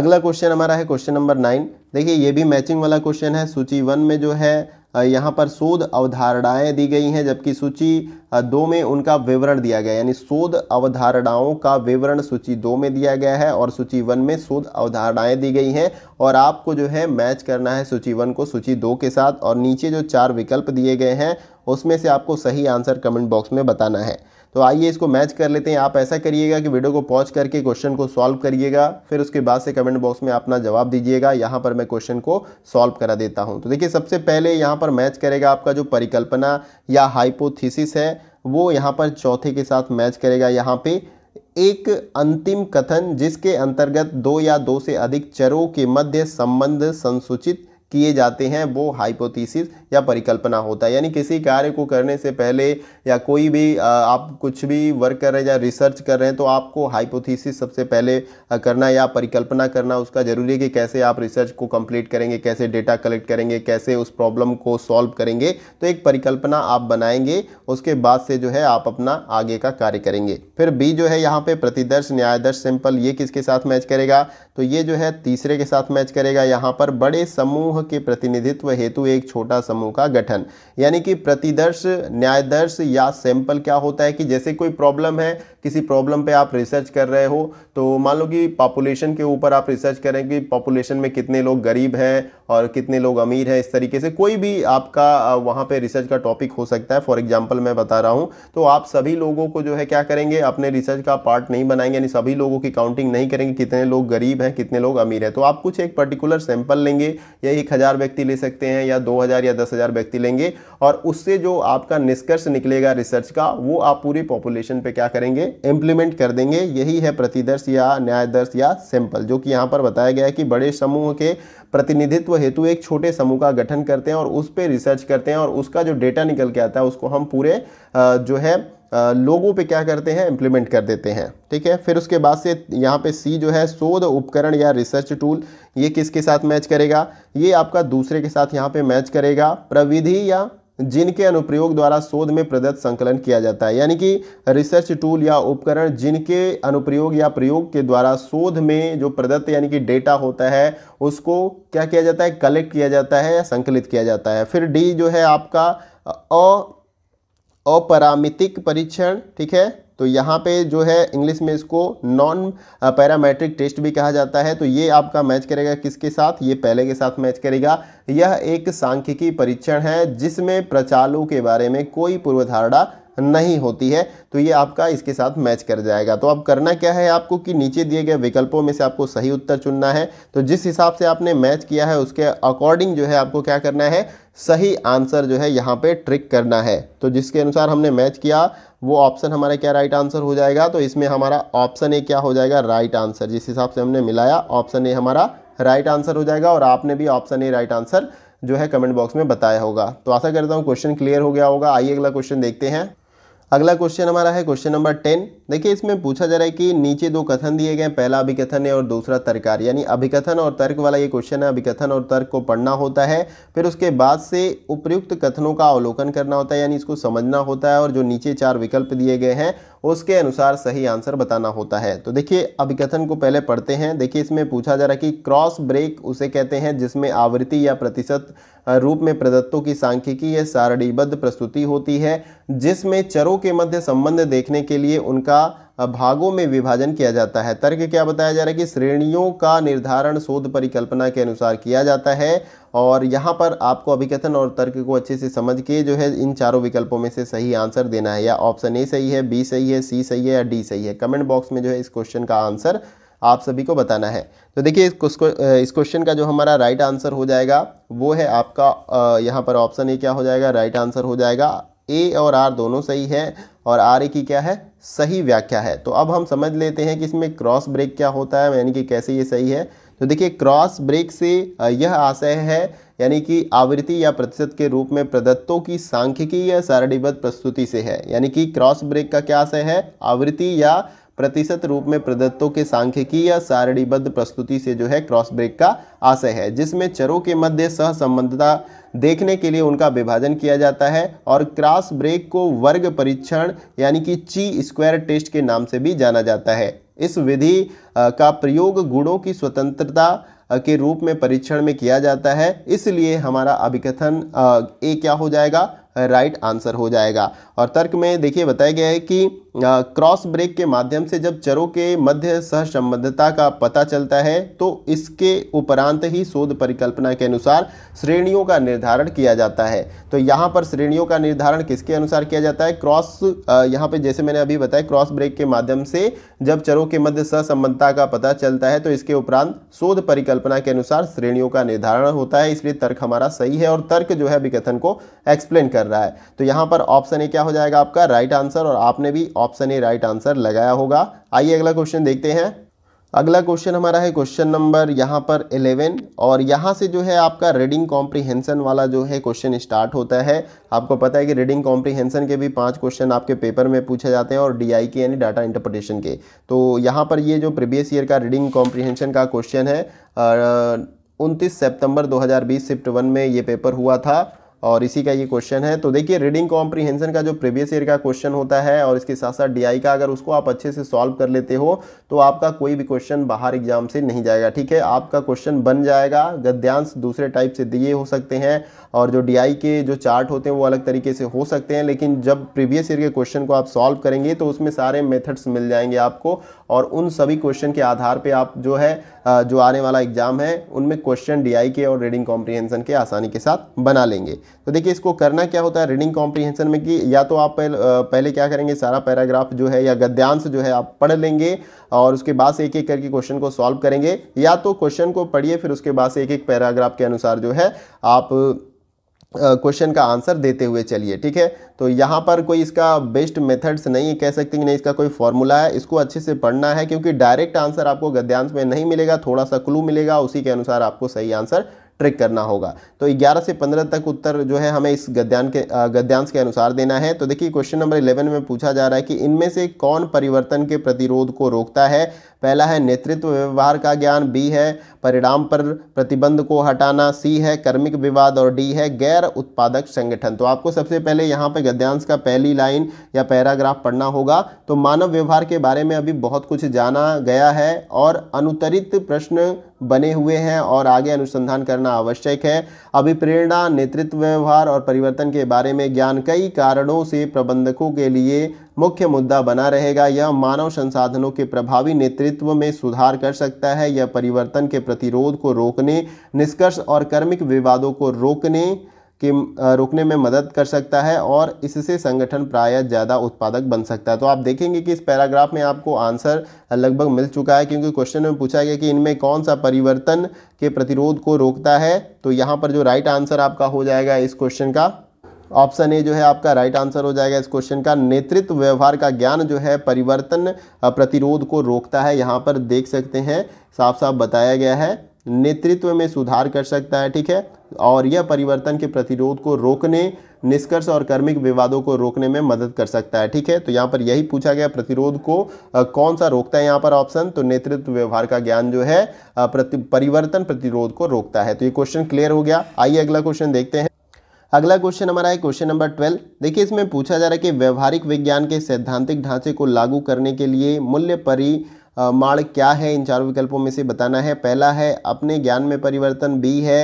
अगला क्वेश्चन हमारा है क्वेश्चन नंबर नाइन देखिए ये भी मैचिंग वाला क्वेश्चन है सूची वन में जो है यहाँ पर शोध अवधारणाएं दी गई हैं जबकि सूची दो में उनका विवरण दिया गया यानी शोध अवधारणाओं का विवरण सूची दो में दिया गया है और सूची वन में शोध अवधारणाएं दी गई हैं और आपको जो है मैच करना है सूची वन को सूची दो के साथ और नीचे जो चार विकल्प दिए गए हैं उसमें से आपको सही आंसर कमेंट बॉक्स में बताना है तो आइए इसको मैच कर लेते हैं आप ऐसा करिएगा कि वीडियो को पॉज करके क्वेश्चन को सॉल्व करिएगा फिर उसके बाद से कमेंट बॉक्स में अपना जवाब दीजिएगा यहाँ पर मैं क्वेश्चन को सॉल्व करा देता हूँ तो देखिए सबसे पहले यहाँ पर मैच करेगा आपका जो परिकल्पना या हाइपोथीसिस है वो यहाँ पर चौथे के साथ मैच करेगा यहाँ पर एक अंतिम कथन जिसके अंतर्गत दो या दो से अधिक चरों के मध्य संबंध संसूचित किए जाते हैं वो हाइपोथीसिस या परिकल्पना होता है यानी किसी कार्य को करने से पहले या कोई भी आप कुछ भी वर्क कर रहे हैं या रिसर्च कर रहे हैं तो आपको हाइपोथीसिस सबसे पहले करना या परिकल्पना करना उसका ज़रूरी है कि कैसे आप रिसर्च को कंप्लीट करेंगे कैसे डेटा कलेक्ट करेंगे कैसे उस प्रॉब्लम को सॉल्व करेंगे तो एक परिकल्पना आप बनाएंगे उसके बाद से जो है आप अपना आगे का कार्य करेंगे फिर बी जो है यहाँ पर प्रतिदर्श न्यायदर्श सिंपल ये किसके साथ मैच करेगा तो ये जो है तीसरे के साथ मैच करेगा यहाँ पर बड़े समूह के प्रतिनिधित्व हेतु एक छोटा समूह का गठन यानी कि प्रतिदर्श न्यायदर्श या सैंपल क्या होता है कि जैसे कोई प्रॉब्लम है किसी प्रॉब्लम पे आप रिसर्च कर रहे हो तो मान लो कि पॉपुलेशन के ऊपर आप रिसर्च करें कि पॉपुलेशन में कितने लोग गरीब हैं और कितने लोग अमीर हैं इस तरीके से कोई भी आपका वहाँ पे रिसर्च का टॉपिक हो सकता है फॉर एग्जांपल मैं बता रहा हूँ तो आप सभी लोगों को जो है क्या करेंगे अपने रिसर्च का पार्ट नहीं बनाएंगे यानी सभी लोगों की काउंटिंग नहीं करेंगे कितने लोग गरीब में कितने लोग अमीर हैं तो आप कुछ एक पर्टिकुलर सैंपल लेंगे या एक हज़ार व्यक्ति ले सकते हैं या दो हज़ार या दस हज़ार व्यक्ति लेंगे और उससे जो आपका निष्कर्ष निकलेगा रिसर्च का वो आप पूरी पॉपुलेशन पर क्या करेंगे इम्प्लीमेंट कर देंगे यही है प्रतिदर्श या न्यायदर्श या सैंपल जो कि यहाँ पर बताया गया है कि बड़े समूह के प्रतिनिधित्व हेतु एक छोटे समूह का गठन करते हैं और उस पर रिसर्च करते हैं और उसका जो डेटा निकल के आता है उसको हम पूरे जो है लोगों पे क्या करते हैं इम्प्लीमेंट कर देते हैं ठीक है फिर उसके बाद से यहाँ पे सी जो है शोध उपकरण या रिसर्च टूल ये किसके साथ मैच करेगा ये आपका दूसरे के साथ यहाँ पे मैच करेगा प्रविधि या जिनके अनुप्रयोग द्वारा शोध में प्रदत्त संकलन किया जाता है यानी कि रिसर्च टूल या उपकरण जिनके अनुप्रयोग या प्रयोग के द्वारा शोध में जो प्रदत्त यानी कि डेटा होता है उसको क्या किया जाता है कलेक्ट किया जाता है या संकलित किया जाता है फिर डी जो है आपका अ अपरामितिक परीक्षण ठीक है तो यहाँ पे जो है इंग्लिश में इसको नॉन पैरामेट्रिक टेस्ट भी कहा जाता है तो ये आपका मैच करेगा किसके साथ ये पहले के साथ मैच करेगा यह एक सांख्यिकी परीक्षण है जिसमें प्रचालों के बारे में कोई पूर्वधारणा नहीं होती है तो ये आपका इसके साथ मैच कर जाएगा तो अब करना क्या है आपको कि नीचे दिए गए विकल्पों में से आपको सही उत्तर चुनना है तो जिस हिसाब से आपने मैच किया है उसके अकॉर्डिंग जो है आपको क्या करना है सही आंसर जो है यहाँ पे ट्रिक करना है तो जिसके अनुसार हमने मैच किया वो ऑप्शन हमारा क्या राइट आंसर हो जाएगा तो इसमें हमारा ऑप्शन ए क्या हो जाएगा राइट आंसर जिस हिसाब से हमने मिलाया ऑप्शन ए हमारा राइट आंसर हो जाएगा और आपने भी ऑप्शन ए राइट आंसर जो है कमेंट बॉक्स में बताया होगा तो आशा करता हूँ क्वेश्चन क्लियर हो गया होगा आइए अगला क्वेश्चन देखते हैं अगला क्वेश्चन हमारा है क्वेश्चन नंबर टेन देखिए इसमें पूछा जा रहा है कि नीचे दो कथन दिए गए पहला अभिकथन है और दूसरा तर्कार यानी अभिकथन और तर्क वाला ये क्वेश्चन है अभिकथन और तर्क को पढ़ना होता है फिर उसके बाद से उपयुक्त कथनों का अवलोकन करना होता है यानी इसको समझना होता है और जो नीचे चार विकल्प दिए गए हैं उसके अनुसार सही आंसर बताना होता है तो देखिए अभिकथन को पहले पढ़ते हैं देखिए इसमें पूछा जा रहा है कि क्रॉस ब्रेक उसे कहते हैं जिसमें आवृत्ति या प्रतिशत रूप में प्रदत्तों की सांख्यिकी या सारणीबद्ध प्रस्तुति होती है जिसमें चरों के मध्य संबंध देखने के लिए उनका भागों में विभाजन किया जाता है तर्क क्या बताया जा रहा है कि श्रेणियों का निर्धारण शोध परिकल्पना के अनुसार किया जाता है और यहाँ पर आपको अभिकथन और तर्क को अच्छे से समझ के जो है इन चारों विकल्पों में से सही आंसर देना है या ऑप्शन ए सही है बी सही है सी सही है या डी सही है कमेंट बॉक्स में जो है इस क्वेश्चन का आंसर आप सभी को बताना है तो देखिए इस क्वेश्चन का जो हमारा राइट आंसर हो जाएगा वो है आपका यहाँ पर ऑप्शन ए क्या हो जाएगा राइट आंसर हो जाएगा ए और आर दोनों सही है और आर ए की क्या है सही व्याख्या है तो अब हम समझ लेते हैं कि इसमें क्रॉस ब्रेक क्या होता है यानी कि कैसे ये सही है तो देखिए क्रॉस ब्रेक से यह आशय है यानी कि आवृत्ति या प्रतिशत के रूप में प्रदत्तों की सांख्यिकी या सारणीबद्ध प्रस्तुति से है यानी कि क्रॉस ब्रेक का क्या आशय है आवृत्ति या प्रतिशत रूप में प्रदत्तों के सांख्यिकी या सारणीबद्ध प्रस्तुति से जो है क्रॉस ब्रेक का आशय है जिसमें चरों के मध्य सहसंबंधता देखने के लिए उनका विभाजन किया जाता है और क्रॉस ब्रेक को वर्ग परीक्षण यानी कि ची स्क्वायर टेस्ट के नाम से भी जाना जाता है इस विधि का प्रयोग गुणों की स्वतंत्रता के रूप में परीक्षण में किया जाता है इसलिए हमारा अभिकथन ए क्या हो जाएगा राइट आंसर हो जाएगा और तर्क में देखिए बताया गया है कि क्रॉस ब्रेक के माध्यम से जब चरों के मध्य सहसंबद्धता का पता चलता है तो इसके उपरांत ही शोध परिकल्पना के अनुसार श्रेणियों का निर्धारण किया जाता है तो यहाँ पर श्रेणियों का निर्धारण किसके अनुसार किया जाता है क्रॉस यहाँ पे जैसे मैंने अभी बताया क्रॉस ब्रेक के माध्यम से जब चरों के मध्य सहसंबद्धता का पता चलता है तो इसके उपरांत शोध परिकल्पना के अनुसार श्रेणियों का निर्धारण होता है इसलिए तर्क हमारा सही है और तर्क जो है अभिकथन को एक्सप्लेन कर रहा है तो यहाँ पर ऑप्शन ए क्या हो जाएगा आपका राइट आंसर और आपने भी ऑप्शन ए राइट आंसर लगाया होगा आइए अगला क्वेश्चन देखते हैं अगला क्वेश्चन हमारा है क्वेश्चन नंबर यहाँ पर 11 और यहाँ से जो है आपका रीडिंग कॉम्प्रीहेंसन वाला जो है क्वेश्चन स्टार्ट होता है आपको पता है कि रीडिंग कॉम्प्रीहेंसन के भी पांच क्वेश्चन आपके पेपर में पूछे जाते हैं और डीआई के यानी डाटा इंटरप्रिटेशन के तो यहाँ पर ये जो प्रीवियस ईयर का रीडिंग कॉम्प्रीहेंशन का क्वेश्चन है उनतीस सेप्टेम्बर दो शिफ्ट वन में ये पेपर हुआ था और इसी का ये क्वेश्चन है तो देखिए रीडिंग कॉम्प्रीहेंशन का जो प्रीवियस ईयर का क्वेश्चन होता है और इसके साथ साथ डीआई का अगर उसको आप अच्छे से सॉल्व कर लेते हो तो आपका कोई भी क्वेश्चन बाहर एग्जाम से नहीं जाएगा ठीक है आपका क्वेश्चन बन जाएगा गद्यांश दूसरे टाइप से दिए हो सकते हैं और जो डी के जो चार्ट होते हैं वो अलग तरीके से हो सकते हैं लेकिन जब प्रीवियस ईयर के क्वेश्चन को आप सॉल्व करेंगे तो उसमें सारे मेथड्स मिल जाएंगे आपको और उन सभी क्वेश्चन के आधार पे आप जो है जो आने वाला एग्जाम है उनमें क्वेश्चन डीआई के और रीडिंग कॉम्प्रीहेंशन के आसानी के साथ बना लेंगे तो देखिए इसको करना क्या होता है रीडिंग कॉम्प्रीहेंशन में कि या तो आप पहले पहले क्या करेंगे सारा पैराग्राफ जो है या गद्यांश जो है आप पढ़ लेंगे और उसके बाद से एक एक करके क्वेश्चन को सॉल्व करेंगे या तो क्वेश्चन को पढ़िए फिर उसके बाद से एक एक पैराग्राफ के अनुसार जो है आप क्वेश्चन का आंसर देते हुए चलिए ठीक है तो यहाँ पर कोई इसका बेस्ट मेथड्स नहीं कह सकते कि नहीं इसका कोई फॉर्मूला है इसको अच्छे से पढ़ना है क्योंकि डायरेक्ट आंसर आपको गद्यांश में नहीं मिलेगा थोड़ा सा क्लू मिलेगा उसी के अनुसार आपको सही आंसर ट्रिक करना होगा तो 11 से 15 तक उत्तर जो है हमें इस गद्यांश के गद्यांश के अनुसार देना है तो देखिए क्वेश्चन नंबर 11 में पूछा जा रहा है कि इनमें से कौन परिवर्तन के प्रतिरोध को रोकता है पहला है नेतृत्व व्यवहार का ज्ञान बी है परिणाम पर प्रतिबंध को हटाना सी है कर्मिक विवाद और डी है गैर उत्पादक संगठन तो आपको सबसे पहले यहाँ पर गद्यांश का पहली लाइन या पैराग्राफ पढ़ना होगा तो मानव व्यवहार के बारे में अभी बहुत कुछ जाना गया है और अनुतरित प्रश्न बने हुए हैं और आगे अनुसंधान करना आवश्यक है अभिप्रेरणा नेतृत्व व्यवहार और परिवर्तन के बारे में ज्ञान कई कारणों से प्रबंधकों के लिए मुख्य मुद्दा बना रहेगा यह मानव संसाधनों के प्रभावी नेतृत्व में सुधार कर सकता है यह परिवर्तन के प्रतिरोध को रोकने निष्कर्ष और कर्मिक विवादों को रोकने कि रोकने में मदद कर सकता है और इससे संगठन प्रायः ज़्यादा उत्पादक बन सकता है तो आप देखेंगे कि इस पैराग्राफ में आपको आंसर लगभग मिल चुका है क्योंकि क्वेश्चन में पूछा गया कि इनमें कौन सा परिवर्तन के प्रतिरोध को रोकता है तो यहाँ पर जो राइट आंसर आपका हो जाएगा इस क्वेश्चन का ऑप्शन ए जो है आपका राइट आंसर हो जाएगा इस क्वेश्चन का नेतृत्व व्यवहार का ज्ञान जो है परिवर्तन प्रतिरोध को रोकता है यहाँ पर देख सकते हैं साफ साफ बताया गया है नेतृत्व में सुधार कर सकता है ठीक है और यह परिवर्तन के प्रतिरोध को रोकने निष्कर्ष और कर्मिक विवादों को रोकने में मदद कर सकता है ठीक है तो यहाँ पर यही पूछा गया प्रतिरोध को कौन सा रोकता है यहाँ पर ऑप्शन तो नेतृत्व व्यवहार का ज्ञान जो है प्रति, परिवर्तन प्रतिरोध को रोकता है तो ये क्वेश्चन क्लियर हो गया आइए अगला क्वेश्चन देखते हैं अगला क्वेश्चन हमारा है क्वेश्चन नंबर ट्वेल्व देखिए इसमें पूछा जा रहा है कि व्यवहारिक विज्ञान के सैद्धांतिक ढांचे को लागू करने के लिए मूल्य परि माड़ क्या है इन चारों विकल्पों में से बताना है पहला है अपने ज्ञान में परिवर्तन बी है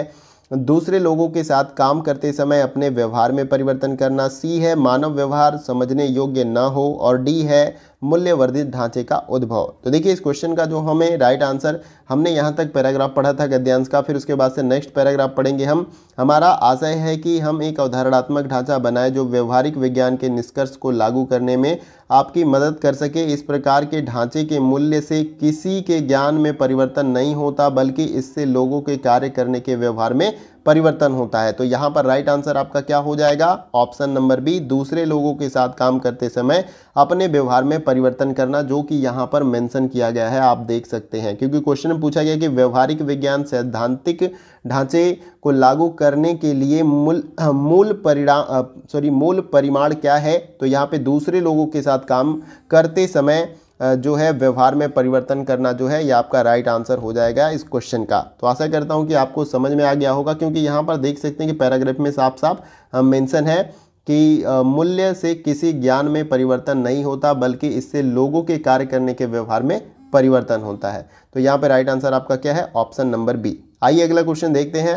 दूसरे लोगों के साथ काम करते समय अपने व्यवहार में परिवर्तन करना सी है मानव व्यवहार समझने योग्य न हो और डी है मूल्यवर्धित ढांचे का उद्भव तो देखिए इस क्वेश्चन का जो हमें राइट आंसर हमने यहाँ तक पैराग्राफ पढ़ा था गद्यांश का फिर उसके बाद से नेक्स्ट पैराग्राफ पढ़ेंगे हम हमारा आशय है कि हम एक अवधारणात्मक ढांचा बनाए जो व्यवहारिक विज्ञान के निष्कर्ष को लागू करने में आपकी मदद कर सके इस प्रकार के ढांचे के मूल्य से किसी के ज्ञान में परिवर्तन नहीं होता बल्कि इससे लोगों के कार्य करने के व्यवहार में परिवर्तन होता है तो यहाँ पर राइट आंसर आपका क्या हो जाएगा ऑप्शन नंबर बी दूसरे लोगों के साथ काम करते समय अपने व्यवहार में परिवर्तन करना जो कि यहाँ पर मेंशन किया गया है आप देख सकते हैं क्योंकि क्वेश्चन में पूछा गया कि व्यवहारिक विज्ञान सैद्धांतिक ढांचे को लागू करने के लिए मूल मूल परिणाम सॉरी मूल परिमाण क्या है तो यहाँ पे दूसरे लोगों के साथ काम करते समय जो है व्यवहार में परिवर्तन करना जो है ये आपका राइट आंसर हो जाएगा इस क्वेश्चन का तो आशा करता हूँ कि आपको समझ में आ गया होगा क्योंकि यहाँ पर देख सकते हैं कि पैराग्राफ में साफ साफ मेंशन है कि मूल्य से किसी ज्ञान में परिवर्तन नहीं होता बल्कि इससे लोगों के कार्य करने के व्यवहार में परिवर्तन होता है तो यहाँ पर राइट आंसर आपका क्या है ऑप्शन नंबर बी आइए अगला क्वेश्चन देखते हैं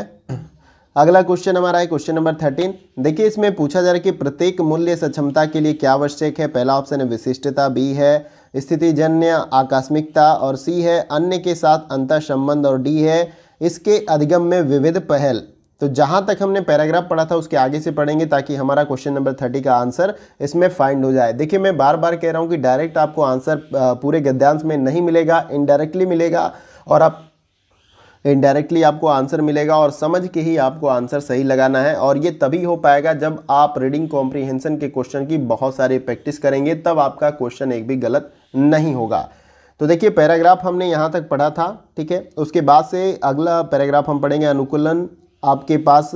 अगला क्वेश्चन हमारा है क्वेश्चन नंबर थर्टीन देखिए इसमें पूछा जा रहा है कि प्रत्येक मूल्य सक्षमता के लिए क्या आवश्यक है पहला ऑप्शन है विशिष्टता बी है स्थितिजन्य आकस्मिकता और सी है अन्य के साथ अंतर संबंध और डी है इसके अधिगम में विविध पहल तो जहाँ तक हमने पैराग्राफ पढ़ा था उसके आगे से पढ़ेंगे ताकि हमारा क्वेश्चन नंबर थर्टी का आंसर इसमें फाइंड हो जाए देखिए मैं बार बार कह रहा हूँ कि डायरेक्ट आपको आंसर पूरे गद्यांश में नहीं मिलेगा इनडायरेक्टली मिलेगा और आप इनडायरेक्टली आपको आंसर मिलेगा और समझ के ही आपको आंसर सही लगाना है और ये तभी हो पाएगा जब आप रीडिंग कॉम्प्रीहेंशन के क्वेश्चन की बहुत सारी प्रैक्टिस करेंगे तब आपका क्वेश्चन एक भी गलत नहीं होगा तो देखिए पैराग्राफ हमने यहाँ तक पढ़ा था ठीक है उसके बाद से अगला पैराग्राफ हम पढ़ेंगे अनुकूलन आपके पास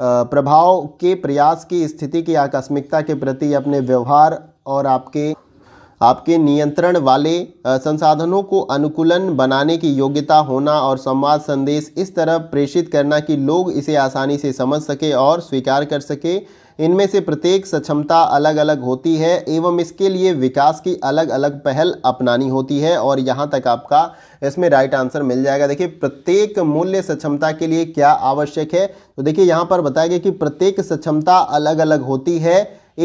प्रभाव के प्रयास की स्थिति की आकस्मिकता के प्रति अपने व्यवहार और आपके आपके नियंत्रण वाले संसाधनों को अनुकूलन बनाने की योग्यता होना और संवाद संदेश इस तरह प्रेषित करना कि लोग इसे आसानी से समझ सके और स्वीकार कर सके इनमें से प्रत्येक सक्षमता अलग अलग होती है एवं इसके लिए विकास की अलग अलग पहल अपनानी होती है और यहाँ तक आपका इसमें राइट आंसर मिल जाएगा देखिए प्रत्येक मूल्य सक्षमता के लिए क्या आवश्यक है तो देखिए यहाँ पर बताया गया कि प्रत्येक सक्षमता अलग अलग होती है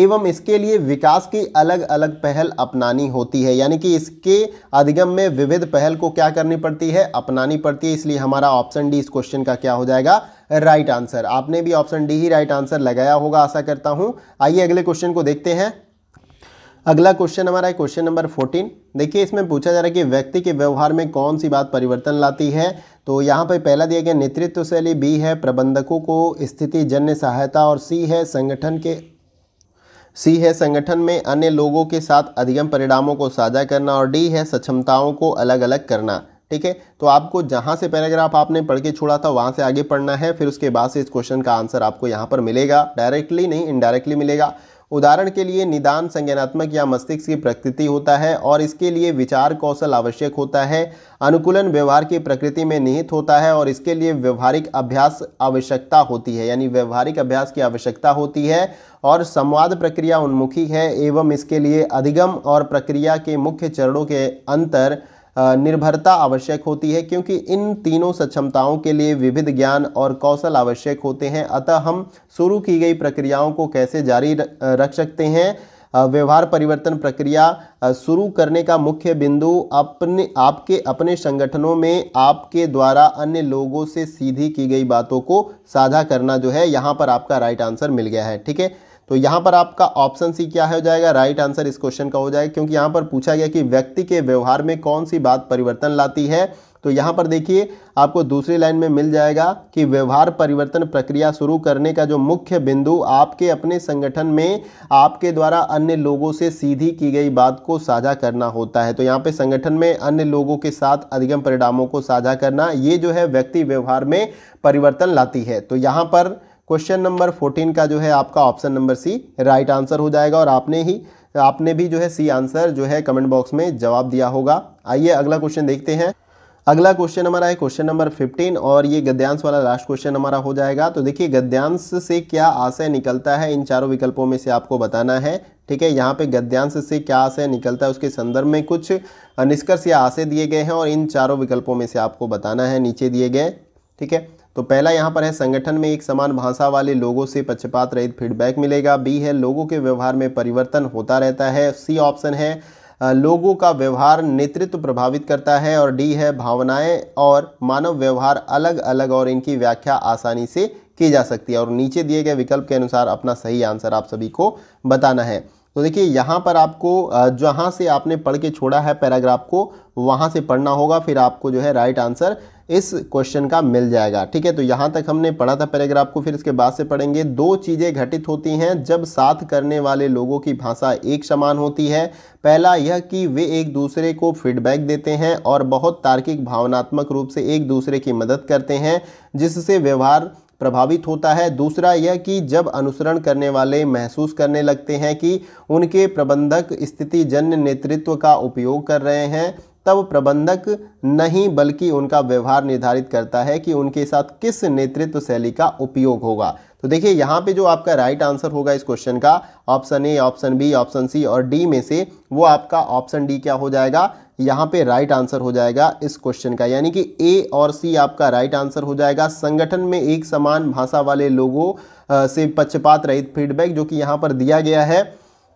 एवं इसके लिए विकास की अलग अलग पहल अपनानी होती है यानी कि इसके अधिगम में विविध पहल को क्या करनी पड़ती है अपनानी पड़ती है इसलिए हमारा ऑप्शन डी इस क्वेश्चन का क्या हो जाएगा राइट आंसर आपने भी ऑप्शन डी ही राइट आंसर लगाया होगा आशा करता हूं आइए अगले क्वेश्चन को देखते हैं अगला क्वेश्चन हमारा है क्वेश्चन नंबर फोर्टीन देखिए इसमें पूछा जा रहा है कि व्यक्ति के व्यवहार में कौन सी बात परिवर्तन लाती है तो यहाँ पर पहला दिया गया नेतृत्व शैली बी है प्रबंधकों को स्थिति जन्य सहायता और सी है संगठन के सी है संगठन में अन्य लोगों के साथ अधिगम परिणामों को साझा करना और डी है सक्षमताओं को अलग अलग करना ठीक है तो आपको जहां से पैराग्राफ आपने पढ़ के छोड़ा था वहां से आगे पढ़ना है फिर उसके बाद से इस क्वेश्चन का आंसर आपको यहां पर मिलेगा डायरेक्टली नहीं इनडायरेक्टली मिलेगा उदाहरण के लिए निदान संज्ञानात्मक या मस्तिष्क की प्रकृति होता है और इसके लिए विचार कौशल आवश्यक होता है अनुकूलन व्यवहार की प्रकृति में निहित होता है और इसके लिए व्यवहारिक अभ्यास आवश्यकता होती है यानी व्यवहारिक अभ्यास की आवश्यकता होती है और संवाद प्रक्रिया उन्मुखी है एवं इसके लिए अधिगम और प्रक्रिया के मुख्य चरणों के अंतर निर्भरता आवश्यक होती है क्योंकि इन तीनों सक्षमताओं के लिए विविध ज्ञान और कौशल आवश्यक होते हैं अतः हम शुरू की गई प्रक्रियाओं को कैसे जारी रख सकते हैं व्यवहार परिवर्तन प्रक्रिया शुरू करने का मुख्य बिंदु अपने आपके अपने संगठनों में आपके द्वारा अन्य लोगों से सीधी की गई बातों को साझा करना जो है यहाँ पर आपका राइट आंसर मिल गया है ठीक है तो यहाँ पर आपका ऑप्शन सी क्या हो जाएगा राइट आंसर इस क्वेश्चन का हो जाएगा क्योंकि यहाँ पर पूछा गया कि व्यक्ति के व्यवहार में कौन सी बात परिवर्तन लाती है तो यहाँ पर देखिए आपको दूसरी लाइन में मिल जाएगा कि व्यवहार परिवर्तन प्रक्रिया शुरू करने का जो मुख्य बिंदु आपके अपने संगठन में आपके द्वारा अन्य लोगों से सीधी की गई बात को साझा करना होता है तो यहाँ पे संगठन में अन्य लोगों के साथ अधिगम परिणामों को साझा करना ये जो है व्यक्ति व्यवहार में परिवर्तन लाती है तो यहाँ पर क्वेश्चन नंबर फोर्टीन का जो है आपका option number C right answer हो जाएगा और आपने ही आपने भी जो है सी आंसर जो है कमेंट बॉक्स में जवाब दिया होगा आइए अगला क्वेश्चन देखते हैं अगला क्वेश्चन हमारा है क्वेश्चन नंबर 15 और ये गद्यांश वाला लास्ट क्वेश्चन हमारा हो जाएगा तो देखिए गद्यांश से क्या आशय निकलता है इन चारों विकल्पों में से आपको बताना है ठीक है यहाँ पे गद्यांश से क्या आशय निकलता है उसके संदर्भ में कुछ निष्कर्ष या आशय दिए गए हैं और इन चारों विकल्पों में से आपको बताना है नीचे दिए गए ठीक है तो पहला यहाँ पर है संगठन में एक समान भाषा वाले लोगों से पक्षपात रहित फीडबैक मिलेगा बी है लोगों के व्यवहार में परिवर्तन होता रहता है सी ऑप्शन है लोगों का व्यवहार नेतृत्व प्रभावित करता है और डी है भावनाएं और मानव व्यवहार अलग अलग और इनकी व्याख्या आसानी से की जा सकती है और नीचे दिए गए विकल्प के अनुसार अपना सही आंसर आप सभी को बताना है तो देखिए यहाँ पर आपको जहाँ से आपने पढ़ के छोड़ा है पैराग्राफ को वहाँ से पढ़ना होगा फिर आपको जो है राइट आंसर इस क्वेश्चन का मिल जाएगा ठीक है तो यहाँ तक हमने पढ़ा था पैराग्राफ को फिर इसके बाद से पढ़ेंगे दो चीज़ें घटित होती हैं जब साथ करने वाले लोगों की भाषा एक समान होती है पहला यह कि वे एक दूसरे को फीडबैक देते हैं और बहुत तार्किक भावनात्मक रूप से एक दूसरे की मदद करते हैं जिससे व्यवहार प्रभावित होता है दूसरा यह कि जब अनुसरण करने वाले महसूस करने लगते हैं कि उनके प्रबंधक स्थितिजन्य नेतृत्व का उपयोग कर रहे हैं तब प्रबंधक नहीं बल्कि उनका व्यवहार निर्धारित करता है कि उनके साथ किस नेतृत्व शैली का उपयोग होगा तो देखिए यहाँ पे जो आपका राइट आंसर होगा इस क्वेश्चन का option A option B option C और डी में से वो आपका ऑप्शन डी क्या हो जाएगा यहाँ पे राइट आंसर हो जाएगा इस क्वेश्चन का यानी कि ए और सी आपका राइट आंसर हो जाएगा संगठन में एक समान भाषा वाले लोगों से पक्षपात रहित फीडबैक जो कि यहाँ पर दिया गया है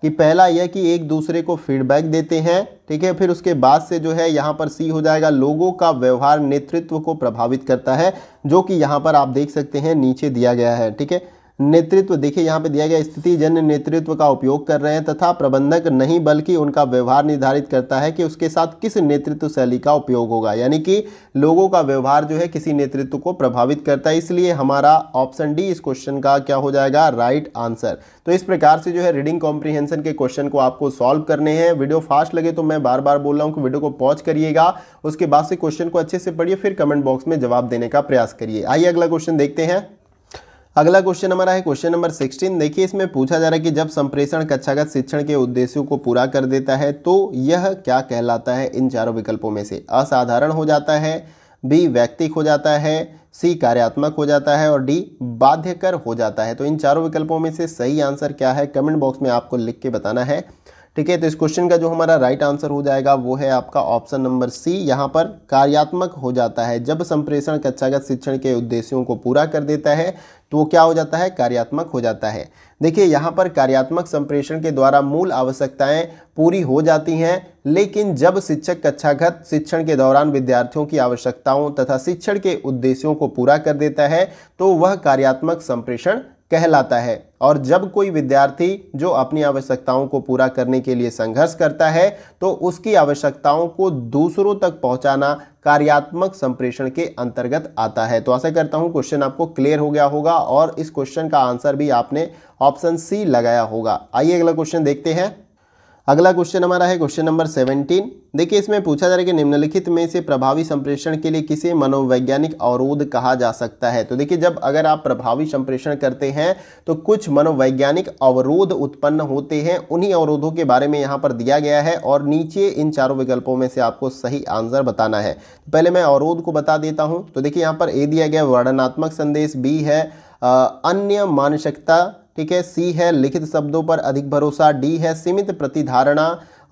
कि पहला यह कि एक दूसरे को फीडबैक देते हैं ठीक है फिर उसके बाद से जो है यहाँ पर सी हो जाएगा लोगों का व्यवहार नेतृत्व को प्रभावित करता है जो कि यहाँ पर आप देख सकते हैं नीचे दिया गया है ठीक है नेतृत्व देखिए यहाँ पे दिया गया स्थिति जन नेतृत्व का उपयोग कर रहे हैं तथा प्रबंधक नहीं बल्कि उनका व्यवहार निर्धारित करता है कि उसके साथ किस नेतृत्व शैली का उपयोग होगा यानी कि लोगों का व्यवहार जो है किसी नेतृत्व को प्रभावित करता है इसलिए हमारा ऑप्शन डी इस क्वेश्चन का क्या हो जाएगा राइट आंसर तो इस प्रकार से जो है रीडिंग कॉम्प्रीहेंशन के क्वेश्चन को आपको सॉल्व करने हैं वीडियो फास्ट लगे तो मैं बार बार बोल रहा हूँ कि वीडियो को पॉज करिएगा उसके बाद से क्वेश्चन को अच्छे से पढ़िए फिर कमेंट बॉक्स में जवाब देने का प्रयास करिए आइए अगला क्वेश्चन देखते हैं अगला क्वेश्चन हमारा है क्वेश्चन नंबर सिक्सटीन देखिए इसमें पूछा जा रहा है कि जब संप्रेषण कक्षागत शिक्षण के उद्देश्यों को पूरा कर देता है तो यह क्या कहलाता है इन चारों विकल्पों में से असाधारण हो जाता है बी व्यक्तिक हो जाता है सी कार्यात्मक हो जाता है और डी बाध्यकर हो जाता है तो इन चारों विकल्पों में से सही आंसर क्या है कमेंट बॉक्स में आपको लिख के बताना है ठीक है तो इस क्वेश्चन का जो हमारा राइट आंसर हो जाएगा वो है आपका ऑप्शन नंबर सी यहाँ पर कार्यात्मक हो जाता है जब संप्रेषण कक्षागत शिक्षण के उद्देश्यों को पूरा कर देता है तो वो क्या हो जाता है कार्यात्मक हो जाता है देखिए यहाँ पर कार्यात्मक संप्रेषण के द्वारा मूल आवश्यकताएं पूरी हो जाती हैं लेकिन जब शिक्षक कक्षागत शिक्षण के दौरान विद्यार्थियों की आवश्यकताओं तथा शिक्षण के उद्देश्यों को पूरा कर देता है तो वह कार्यात्मक संप्रेषण कहलाता है और जब कोई विद्यार्थी जो अपनी आवश्यकताओं को पूरा करने के लिए संघर्ष करता है तो उसकी आवश्यकताओं को दूसरों तक पहुंचाना कार्यात्मक संप्रेषण के अंतर्गत आता है तो आशा करता हूं क्वेश्चन आपको क्लियर हो गया होगा और इस क्वेश्चन का आंसर भी आपने ऑप्शन सी लगाया होगा आइए अगला क्वेश्चन देखते हैं अगला क्वेश्चन हमारा है क्वेश्चन नंबर सेवनटीन देखिए इसमें पूछा जा रहा है कि निम्नलिखित में से प्रभावी संप्रेषण के लिए किसे मनोवैज्ञानिक अवरोध कहा जा सकता है तो देखिए जब अगर आप प्रभावी संप्रेषण करते हैं तो कुछ मनोवैज्ञानिक अवरोध उत्पन्न होते हैं उन्हीं अवरोधों के बारे में यहाँ पर दिया गया है और नीचे इन चारों विकल्पों में से आपको सही आंसर बताना है पहले मैं अवरोध को बता देता हूँ तो देखिए यहाँ पर ए दिया गया वर्णनात्मक संदेश बी है अन्य मानसिकता ठीक है सी है लिखित शब्दों पर अधिक भरोसा डी है सीमित प्रतिधारणा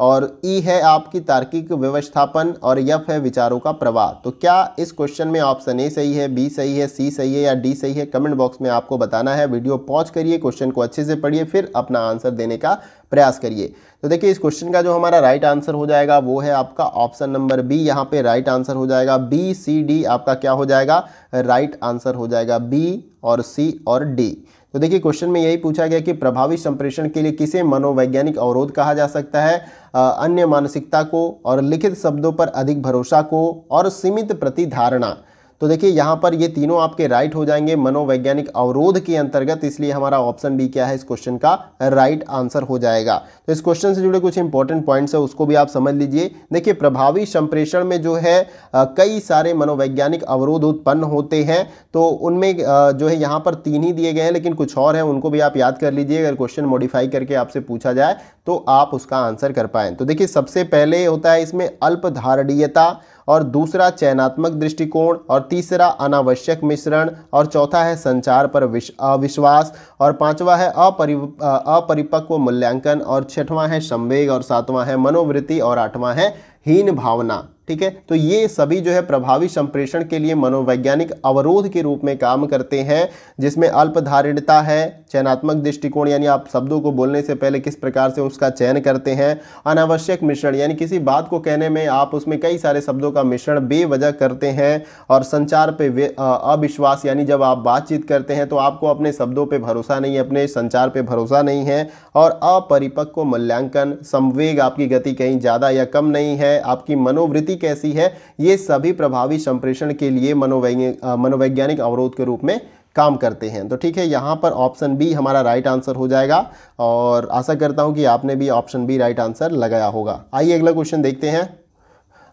और ई e है आपकी तार्किक व्यवस्थापन और यफ है विचारों का प्रवाह तो क्या इस क्वेश्चन में ऑप्शन ए सही है बी सही है सी सही है या डी सही है कमेंट बॉक्स में आपको बताना है वीडियो पॉज करिए क्वेश्चन को अच्छे से पढ़िए फिर अपना आंसर देने का प्रयास करिए तो देखिए इस क्वेश्चन का जो हमारा राइट आंसर हो जाएगा वो है आपका ऑप्शन नंबर बी यहाँ पे राइट आंसर हो जाएगा बी सी डी आपका क्या हो जाएगा राइट आंसर हो जाएगा बी और सी और डी तो देखिए क्वेश्चन में यही पूछा गया कि प्रभावी संप्रेषण के लिए किसे मनोवैज्ञानिक अवरोध कहा जा सकता है अन्य मानसिकता को और लिखित शब्दों पर अधिक भरोसा को और सीमित प्रतिधारणा तो देखिए यहाँ पर ये तीनों आपके राइट हो जाएंगे मनोवैज्ञानिक अवरोध के अंतर्गत इसलिए हमारा ऑप्शन बी क्या है इस क्वेश्चन का राइट आंसर हो जाएगा तो इस क्वेश्चन से जुड़े कुछ इंपॉर्टेंट पॉइंट्स है उसको भी आप समझ लीजिए देखिए प्रभावी संप्रेषण में जो है कई सारे मनोवैज्ञानिक अवरोध उत्पन्न होते हैं तो उनमें जो है यहाँ पर तीन ही दिए गए हैं लेकिन कुछ और हैं उनको भी आप याद कर लीजिए अगर क्वेश्चन मॉडिफाई करके आपसे पूछा जाए तो आप उसका आंसर कर पाएँ तो देखिए सबसे पहले होता है इसमें अल्पधारणीयता और दूसरा चयनात्मक दृष्टिकोण और तीसरा अनावश्यक मिश्रण और चौथा है संचार पर अविश्वास और पांचवा है अपरि अपरिपक्व मूल्यांकन और छठवां है संवेग और सातवां है मनोवृत्ति और आठवां है हीन भावना ठीक है तो ये सभी जो है प्रभावी संप्रेषण के लिए मनोवैज्ञानिक अवरोध के रूप में काम करते हैं जिसमें अल्पधारणता है चयनात्मक दृष्टिकोण यानी आप शब्दों को बोलने से पहले किस प्रकार से उसका चयन करते हैं अनावश्यक मिश्रण यानी किसी बात को कहने में आप उसमें कई सारे शब्दों का मिश्रण बेवजह करते हैं और संचार पे अविश्वास यानी जब आप बातचीत करते हैं तो आपको अपने शब्दों पर भरोसा नहीं है अपने संचार पर भरोसा नहीं है और अपरिपक्व मूल्यांकन संवेग आपकी गति कहीं ज़्यादा या कम नहीं है आपकी मनोवृत्ति कैसी है ये सभी प्रभावी संप्रेषण के लिए मनोवैज्ञानिक मनोवैज्ञानिक अवरोध के रूप में काम करते हैं तो ठीक है यहाँ पर ऑप्शन बी हमारा राइट आंसर हो जाएगा और आशा करता हूँ कि आपने भी ऑप्शन बी राइट आंसर लगाया होगा आइए अगला क्वेश्चन देखते हैं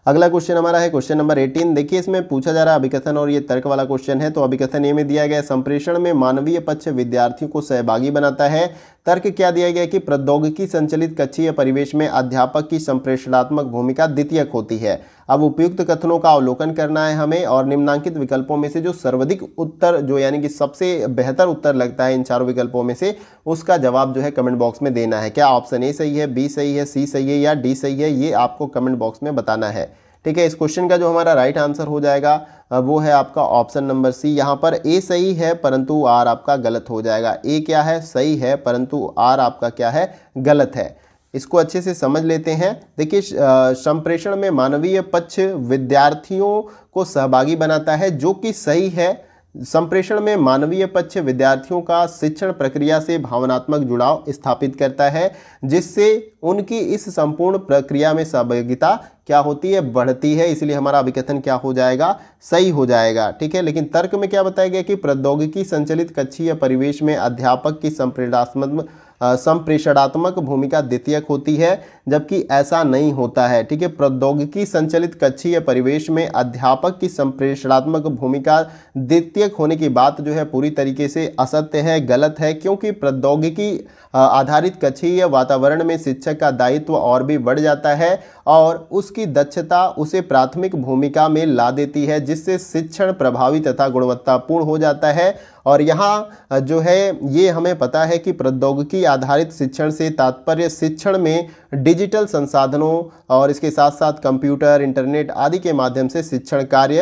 अगला क्वेश्चन हमारा है क्वेश्चन नंबर 18 देखिए इसमें पूछा जा रहा है अभिकथन और ये तर्क वाला क्वेश्चन है तो अभिकथन ये में दिया गया संप्रेषण में मानवीय पक्ष विद्यार्थियों को सहभागी बनाता है तर्क क्या दिया गया कि प्रौद्योगिकी संचलित कक्षीय परिवेश में अध्यापक की संप्रेषणात्मक भूमिका द्वितीयक होती है अब उपयुक्त कथनों का अवलोकन करना है हमें और निम्नांकित विकल्पों में से जो सर्वाधिक उत्तर जो यानी कि सबसे बेहतर उत्तर लगता है इन चारों विकल्पों में से उसका जवाब जो है कमेंट बॉक्स में देना है क्या ऑप्शन ए सही है बी सही है सी सही है या डी सही है ये आपको कमेंट बॉक्स में बताना है ठीक है इस क्वेश्चन का जो हमारा राइट आंसर हो जाएगा वो है आपका ऑप्शन नंबर सी यहाँ पर ए सही है परंतु आर आपका गलत हो जाएगा ए क्या है सही है परंतु आर आपका क्या है गलत है इसको अच्छे से समझ लेते हैं देखिए संप्रेषण में मानवीय पक्ष विद्यार्थियों को सहभागी बनाता है जो कि सही है संप्रेषण में मानवीय पक्ष विद्यार्थियों का शिक्षण प्रक्रिया से भावनात्मक जुड़ाव स्थापित करता है जिससे उनकी इस संपूर्ण प्रक्रिया में सहभागिता क्या होती है बढ़ती है इसलिए हमारा अभिकथन क्या हो जाएगा सही हो जाएगा ठीक है लेकिन तर्क में क्या बताया गया कि प्रौद्योगिकी संचलित कक्षीय परिवेश में अध्यापक की संप्रेरणात्मक संप्रेषणात्मक भूमिका द्वितीयक होती है जबकि ऐसा नहीं होता है ठीक है प्रौद्योगिकी संचालित कक्षीय परिवेश में अध्यापक की संप्रेषणात्मक भूमिका द्वितीयक होने की बात जो है पूरी तरीके से असत्य है गलत है क्योंकि प्रौद्योगिकी आधारित कक्षीय वातावरण में शिक्षक का दायित्व और भी बढ़ जाता है और उसकी दक्षता उसे प्राथमिक भूमिका में ला देती है जिससे शिक्षण प्रभावी तथा गुणवत्तापूर्ण हो जाता है और यहाँ जो है ये हमें पता है कि प्रौद्योगिकी आधारित शिक्षण से तात्पर्य शिक्षण में डिजिटल संसाधनों और इसके साथ साथ कंप्यूटर इंटरनेट आदि के माध्यम से शिक्षण कार्य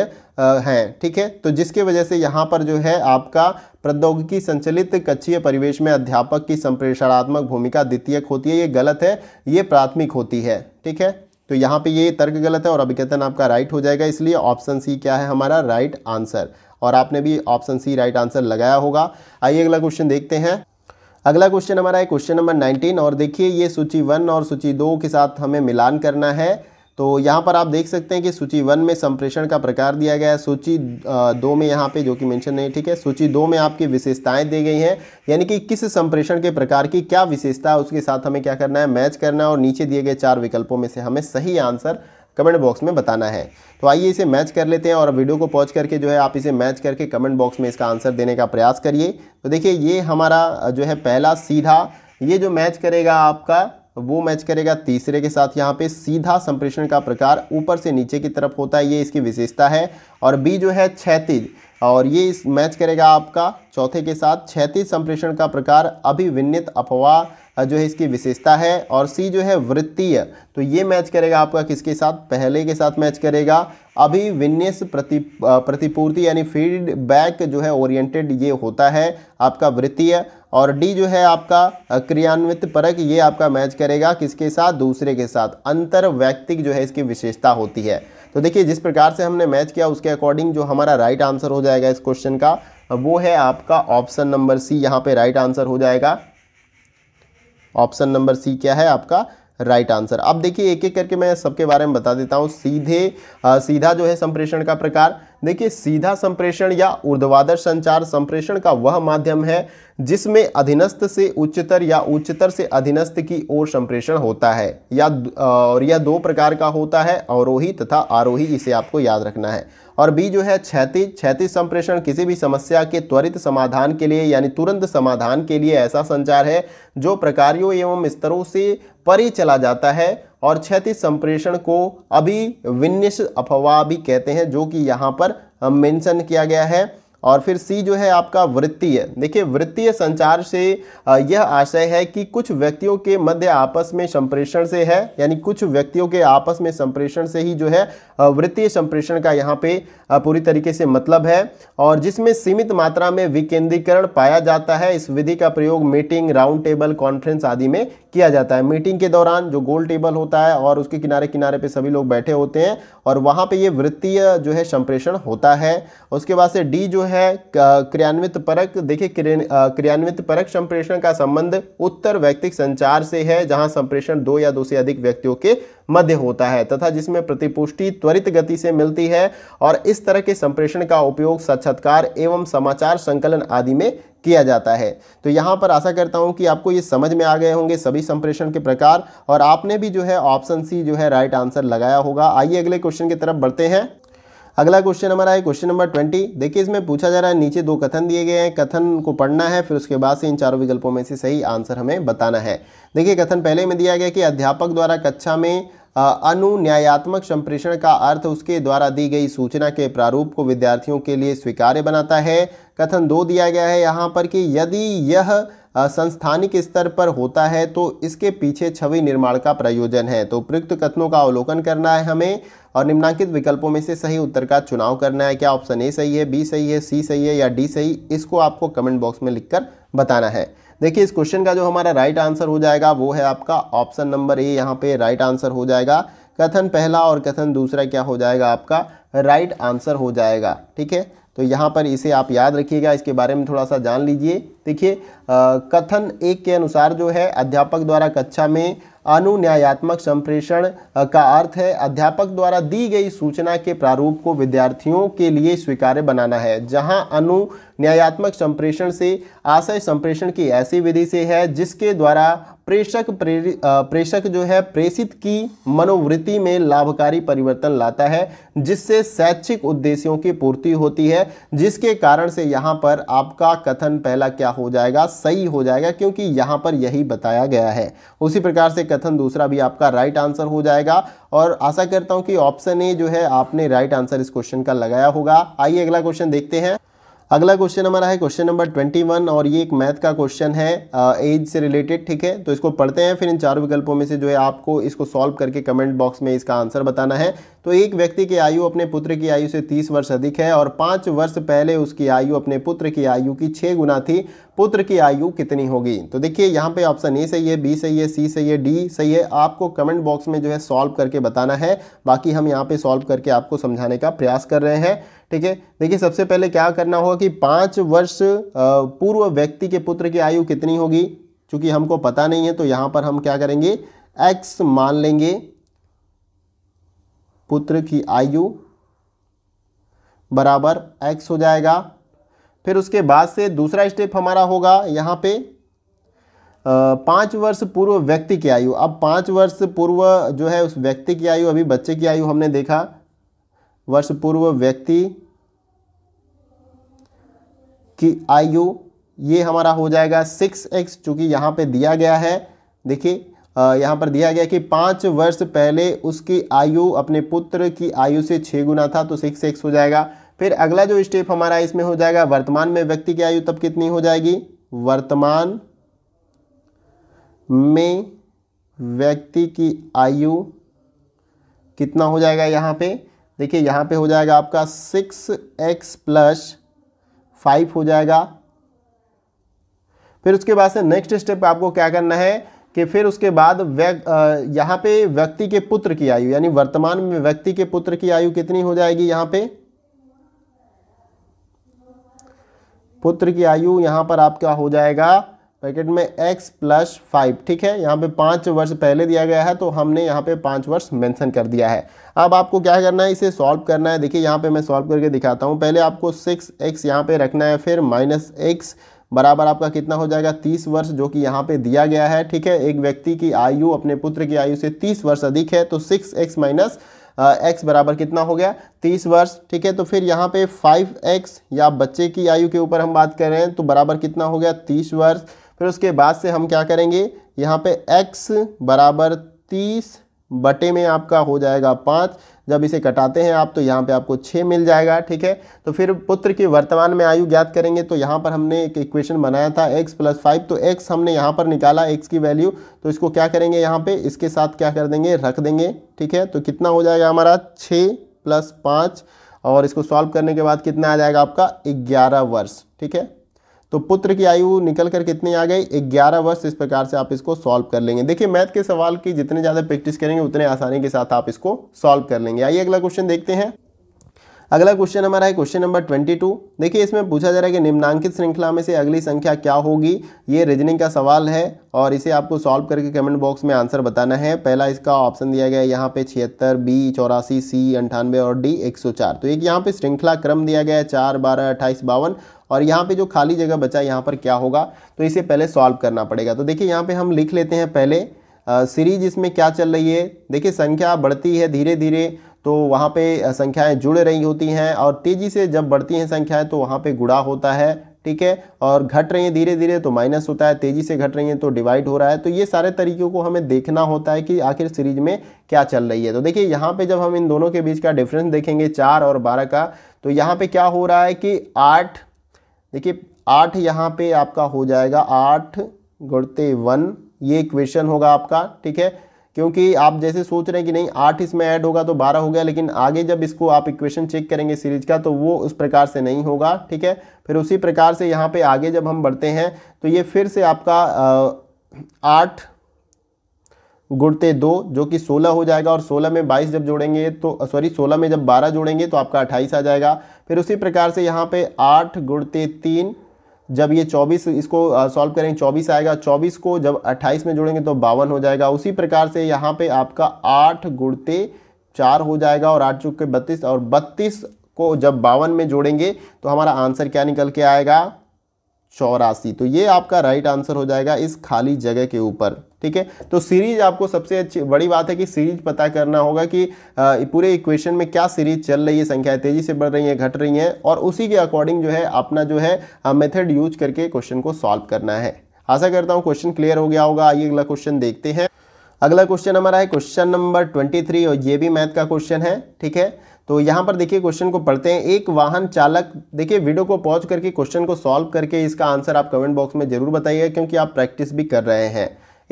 हैं ठीक है तो जिसके वजह से यहाँ पर जो है आपका प्रौद्योगिकी संचलित कच्छीय परिवेश में अध्यापक की संप्रेषणात्मक भूमिका द्वितीयक होती है ये गलत है ये प्राथमिक होती है ठीक है तो यहाँ पे ये तर्क गलत है और अभिकथन आपका राइट हो जाएगा इसलिए ऑप्शन सी क्या है हमारा राइट आंसर और आपने भी ऑप्शन सी राइट आंसर लगाया होगा आइए अगला क्वेश्चन देखते हैं अगला क्वेश्चन हमारा है क्वेश्चन नंबर नाइनटीन और देखिए ये सूची वन और सूची दो के साथ हमें मिलान करना है तो यहाँ पर आप देख सकते हैं कि सूची वन में संप्रेषण का प्रकार दिया गया है सूची दो में यहाँ पे जो कि मेंशन नहीं ठीक है सूची दो में आपकी विशेषताएं दी गई हैं यानी कि किस संप्रेषण के प्रकार की क्या विशेषता उसके साथ हमें क्या करना है मैच करना है और नीचे दिए गए चार विकल्पों में से हमें सही आंसर कमेंट बॉक्स में बताना है तो आइए इसे मैच कर लेते हैं और वीडियो को पॉज करके जो है आप इसे मैच करके कमेंट बॉक्स में इसका आंसर देने का प्रयास करिए तो देखिए ये हमारा जो है पहला सीधा ये जो मैच करेगा आपका वो मैच करेगा तीसरे के साथ यहाँ पे सीधा संप्रेषण का प्रकार ऊपर से नीचे की तरफ होता है ये इसकी विशेषता है और बी जो है क्षैतिज और ये इस मैच करेगा आपका चौथे के साथ क्षैतिज संप्रेषण का प्रकार अभिविन्नित अफवाह जो है इसकी विशेषता है और सी जो है वृत्तीय तो ये मैच करेगा आपका किसके साथ पहले के साथ मैच करेगा विन्यस प्रति प्रतिपूर्ति यानी फीडबैक जो है ओरिएंटेड ये होता है आपका वृत्तीय और डी जो है आपका क्रियान्वित परक ये आपका मैच करेगा किसके साथ दूसरे के साथ अंतर व्यक्तिक जो है इसकी विशेषता होती है तो देखिए जिस प्रकार से हमने मैच किया उसके अकॉर्डिंग जो हमारा राइट आंसर हो जाएगा इस क्वेश्चन का वो है आपका ऑप्शन नंबर सी यहाँ पे राइट आंसर हो जाएगा ऑप्शन नंबर सी क्या है आपका राइट आंसर अब देखिए एक एक करके मैं सबके बारे में बता देता हूँ सीधे आ, सीधा जो है संप्रेषण का प्रकार देखिए सीधा संप्रेषण या ऊर्ध्वाधर संचार संप्रेषण का वह माध्यम है जिसमें अधीनस्थ से उच्चतर या उच्चतर से अधीनस्थ की ओर संप्रेषण होता है या और यह दो प्रकार का होता है अवरोही तथा आरोही इसे आपको याद रखना है और बी जो है क्षैतिज क्षैतिज संप्रेषण किसी भी समस्या के त्वरित समाधान के लिए यानी तुरंत समाधान के लिए ऐसा संचार है जो प्रकारियों एवं स्तरों से परे चला जाता है और क्षैतिज संप्रेषण को अभी विन्यस अफवाह भी कहते हैं जो कि यहाँ पर मेंशन किया गया है और फिर सी जो है आपका वृत्तीय देखिए वृत्तीय संचार से यह आशय है कि कुछ व्यक्तियों के मध्य आपस में संप्रेषण से है यानी कुछ व्यक्तियों के आपस में संप्रेषण से ही जो है वृत्तीय संप्रेषण का यहाँ पे पूरी तरीके से मतलब है और जिसमें सीमित मात्रा में विकेंद्रीकरण पाया जाता है इस विधि का प्रयोग मीटिंग राउंड टेबल कॉन्फ्रेंस आदि में किया जाता है मीटिंग के दौरान जो गोल टेबल होता है और उसके किनारे किनारे पे सभी लोग बैठे होते हैं और वहाँ पे ये वृत्तीय जो है संप्रेषण होता है उसके बाद से डी जो है है क्रियान्वित परक देखिए क्रियान्वित परक संप्रेषण का संबंध उत्तर व्यक्तिक संचार से है जहां संप्रेषण दो या दो से अधिक व्यक्तियों के मध्य होता है तथा जिसमें प्रतिपुष्टि त्वरित गति से मिलती है और इस तरह के संप्रेषण का उपयोग साक्षात्कार एवं समाचार संकलन आदि में किया जाता है तो यहाँ पर आशा करता हूँ कि आपको ये समझ में आ गए होंगे सभी संप्रेषण के प्रकार और आपने भी जो है ऑप्शन सी जो है राइट आंसर लगाया होगा आइए अगले क्वेश्चन की तरफ बढ़ते हैं अगला क्वेश्चन हमारा है क्वेश्चन नंबर ट्वेंटी देखिए इसमें पूछा जा रहा है नीचे दो कथन दिए गए हैं कथन को पढ़ना है फिर उसके बाद से इन चारों विकल्पों में से सही आंसर हमें बताना है देखिए कथन पहले में दिया गया कि अध्यापक द्वारा कक्षा में अनुन्यायात्मक संप्रेषण का अर्थ उसके द्वारा दी गई सूचना के प्रारूप को विद्यार्थियों के लिए स्वीकार्य बनाता है कथन दो दिया गया है यहाँ पर कि यदि यह संस्थानिक स्तर पर होता है तो इसके पीछे छवि निर्माण का प्रयोजन है तो उपयुक्त कथनों का अवलोकन करना है हमें और निम्नांकित विकल्पों में से सही उत्तर का चुनाव करना है क्या ऑप्शन ए सही है बी सही है सी सही है या डी सही इसको आपको कमेंट बॉक्स में लिख बताना है देखिए इस क्वेश्चन का जो हमारा राइट आंसर हो जाएगा वो है आपका ऑप्शन नंबर ए यहाँ पे राइट आंसर हो जाएगा कथन पहला और कथन दूसरा क्या हो जाएगा आपका राइट आंसर हो जाएगा ठीक है तो यहाँ पर इसे आप याद रखिएगा इसके बारे में थोड़ा सा जान लीजिए देखिए कथन एक के अनुसार जो है अध्यापक द्वारा कक्षा में अनुन्यायात्मक संप्रेषण का अर्थ है अध्यापक द्वारा दी गई सूचना के प्रारूप को विद्यार्थियों के लिए स्वीकार्य बनाना है जहां अनु न्यायात्मक संप्रेषण से आशय संप्रेषण की ऐसी विधि से है जिसके द्वारा प्रेषक प्रेषक जो है प्रेषित की मनोवृत्ति में लाभकारी परिवर्तन लाता है जिससे शैक्षिक उद्देश्यों की पूर्ति होती है जिसके कारण से यहाँ पर आपका कथन पहला क्या हो जाएगा सही हो जाएगा क्योंकि यहाँ पर यही बताया गया है उसी प्रकार से कथन दूसरा भी आपका राइट आंसर हो जाएगा और आशा करता हूँ कि ऑप्शन ए जो है आपने राइट आंसर इस क्वेश्चन का लगाया होगा आइए अगला क्वेश्चन देखते हैं अगला क्वेश्चन हमारा है क्वेश्चन नंबर ट्वेंटी वन और ये एक मैथ का क्वेश्चन है एज से रिलेटेड ठीक है तो इसको पढ़ते हैं फिर इन चार विकल्पों में से जो है आपको इसको सॉल्व करके कमेंट बॉक्स में इसका आंसर बताना है तो एक व्यक्ति की आयु अपने पुत्र की आयु से तीस वर्ष अधिक है और पाँच वर्ष पहले उसकी आयु अपने पुत्र की आयु की छः गुना थी पुत्र की आयु कितनी होगी तो देखिए यहाँ पे ऑप्शन ए सही है बी सही है सी सही है डी सही है आपको कमेंट बॉक्स में जो है सॉल्व करके बताना है बाकी हम यहाँ पे सॉल्व करके आपको समझाने का प्रयास कर रहे हैं ठीक है देखिए सबसे पहले क्या करना होगा कि पाँच वर्ष पूर्व व्यक्ति के पुत्र की आयु कितनी होगी चूंकि हमको पता नहीं है तो यहाँ पर हम क्या करेंगे एक्स मान लेंगे पुत्र की आयु बराबर एक्स हो जाएगा फिर उसके बाद से दूसरा स्टेप हमारा होगा यहाँ पे पाँच वर्ष पूर्व व्यक्ति की आयु अब पाँच वर्ष पूर्व जो है उस व्यक्ति की आयु अभी बच्चे की आयु हमने देखा वर्ष पूर्व व्यक्ति कि आयु ये हमारा हो जाएगा सिक्स एक्स चूँकि यहाँ पे दिया गया है देखिए यहाँ पर दिया गया कि पाँच वर्ष पहले उसकी आयु अपने पुत्र की आयु से छः गुना था तो सिक्स एक्स हो जाएगा फिर अगला जो स्टेप हमारा इसमें हो जाएगा वर्तमान में व्यक्ति की आयु तब कितनी हो जाएगी वर्तमान में व्यक्ति की आयु कितना हो जाएगा यहाँ पे देखिए यहाँ पे हो जाएगा आपका सिक्स एक्स प्लस फाइव हो जाएगा फिर उसके बाद से नेक्स्ट स्टेप आपको क्या करना है कि फिर उसके बाद यहाँ पे व्यक्ति के पुत्र की आयु यानी वर्तमान में व्यक्ति के पुत्र की आयु कितनी हो जाएगी यहाँ पे पुत्र की आयु यहाँ पर आपका हो जाएगा पैकेट में x प्लस फाइव ठीक है यहाँ पे पाँच वर्ष पहले दिया गया है तो हमने यहाँ पे पाँच वर्ष मेंशन कर दिया है अब आपको क्या करना है इसे सॉल्व करना है देखिए यहाँ पे मैं सॉल्व करके दिखाता हूँ पहले आपको सिक्स एक्स यहाँ पर रखना है फिर माइनस एक्स बराबर आपका कितना हो जाएगा तीस वर्ष जो कि यहाँ पे दिया गया है ठीक है एक व्यक्ति की आयु अपने पुत्र की आयु से तीस वर्ष अधिक है तो सिक्स एक्स माइनस एक्स बराबर कितना हो गया तीस वर्ष ठीक है तो फिर यहाँ पे फाइव एक्स या बच्चे की आयु के ऊपर हम बात कर रहे हैं तो बराबर कितना हो गया तीस वर्ष फिर उसके बाद से हम क्या करेंगे यहाँ पे x बराबर तीस बटे में आपका हो जाएगा पाँच जब इसे कटाते हैं आप तो यहाँ पे आपको छः मिल जाएगा ठीक है तो फिर पुत्र की वर्तमान में आयु ज्ञात करेंगे तो यहाँ पर हमने एक इक्वेशन बनाया था x प्लस फाइव तो x हमने यहाँ पर निकाला x की वैल्यू तो इसको क्या करेंगे यहाँ पे इसके साथ क्या कर देंगे रख देंगे ठीक है तो कितना हो जाएगा हमारा छः प्लस पाँच और इसको सॉल्व करने के बाद कितना आ जाएगा आपका ग्यारह वर्ष ठीक है तो पुत्र की आयु निकल कर कितनी आ गई 11 वर्ष इस प्रकार से आप इसको सॉल्व कर लेंगे देखिए मैथ के सवाल की जितने ज़्यादा प्रैक्टिस करेंगे उतने आसानी के साथ आप इसको सॉल्व कर लेंगे आइए अगला क्वेश्चन देखते हैं अगला क्वेश्चन हमारा है क्वेश्चन नंबर ट्वेंटी टू देखिए इसमें पूछा जा रहा है कि निम्नांकित श्रृंखला में से अगली संख्या क्या होगी ये रीजनिंग का सवाल है और इसे आपको सॉल्व करके कमेंट बॉक्स में आंसर बताना है पहला इसका ऑप्शन दिया गया है यहाँ पे छिहत्तर बी चौरासी सी अंठानवे और डी एक सौ चार तो एक यहाँ पे श्रृंखला क्रम दिया गया है चार बारह अट्ठाईस बावन और यहाँ पे जो खाली जगह बचा है यहाँ पर क्या होगा तो इसे पहले सॉल्व करना पड़ेगा तो देखिए यहाँ पे हम लिख लेते हैं पहले सीरीज इसमें क्या चल रही है देखिए संख्या बढ़ती है धीरे धीरे तो वहाँ पे संख्याएं जुड़ रही होती हैं और तेज़ी से जब बढ़ती हैं संख्याएं तो वहाँ पे गुड़ा होता है ठीक है और घट रही हैं धीरे धीरे तो माइनस होता है तेज़ी से घट रही हैं तो डिवाइड हो रहा है तो ये सारे तरीकों को हमें देखना होता है कि आखिर सीरीज में क्या चल रही है तो देखिए यहाँ पे जब हम इन दोनों के बीच का डिफरेंस देखेंगे चार और बारह का तो यहाँ पे क्या हो रहा है कि आठ देखिए आठ यहाँ पे आपका हो जाएगा आठ गुड़ते वन ये इक्वेशन होगा आपका ठीक है क्योंकि आप जैसे सोच रहे हैं कि नहीं आठ इसमें ऐड होगा तो बारह हो गया लेकिन आगे जब इसको आप इक्वेशन चेक करेंगे सीरीज का तो वो उस प्रकार से नहीं होगा ठीक है फिर उसी प्रकार से यहाँ पे आगे जब हम बढ़ते हैं तो ये फिर से आपका आठ गुड़ते दो जो कि सोलह हो जाएगा और सोलह में बाईस जब जोड़ेंगे तो सॉरी सोलह में जब बारह जोड़ेंगे तो आपका अट्ठाईस आ जाएगा फिर उसी प्रकार से यहाँ पे आठ गुड़ते तीन जब ये 24 इसको सॉल्व करेंगे 24 आएगा 24 को जब 28 में जोड़ेंगे तो बावन हो जाएगा उसी प्रकार से यहाँ पे आपका आठ गुड़ते चार हो जाएगा और आठ चुके बत्तीस और बत्तीस को जब बावन में जोड़ेंगे तो हमारा आंसर क्या निकल के आएगा चौरासी तो ये आपका राइट आंसर हो जाएगा इस खाली जगह के ऊपर ठीक है तो सीरीज आपको सबसे अच्छी बड़ी बात है कि सीरीज पता करना होगा कि पूरे इक्वेशन में क्या सीरीज चल रही है संख्या तेजी से बढ़ रही है घट रही है और उसी के अकॉर्डिंग जो है अपना जो है मेथड यूज करके क्वेश्चन को सॉल्व करना है आशा करता हूँ क्वेश्चन क्लियर हो गया होगा आइए अगला क्वेश्चन देखते हैं अगला क्वेश्चन हमारा है क्वेश्चन नंबर ट्वेंटी थ्री और ये भी मैथ का क्वेश्चन है ठीक है तो यहाँ पर देखिए क्वेश्चन को पढ़ते हैं एक वाहन चालक देखिए वीडियो को पॉज करके क्वेश्चन को सॉल्व करके इसका आंसर आप कमेंट बॉक्स में जरूर बताइए क्योंकि आप प्रैक्टिस भी कर रहे हैं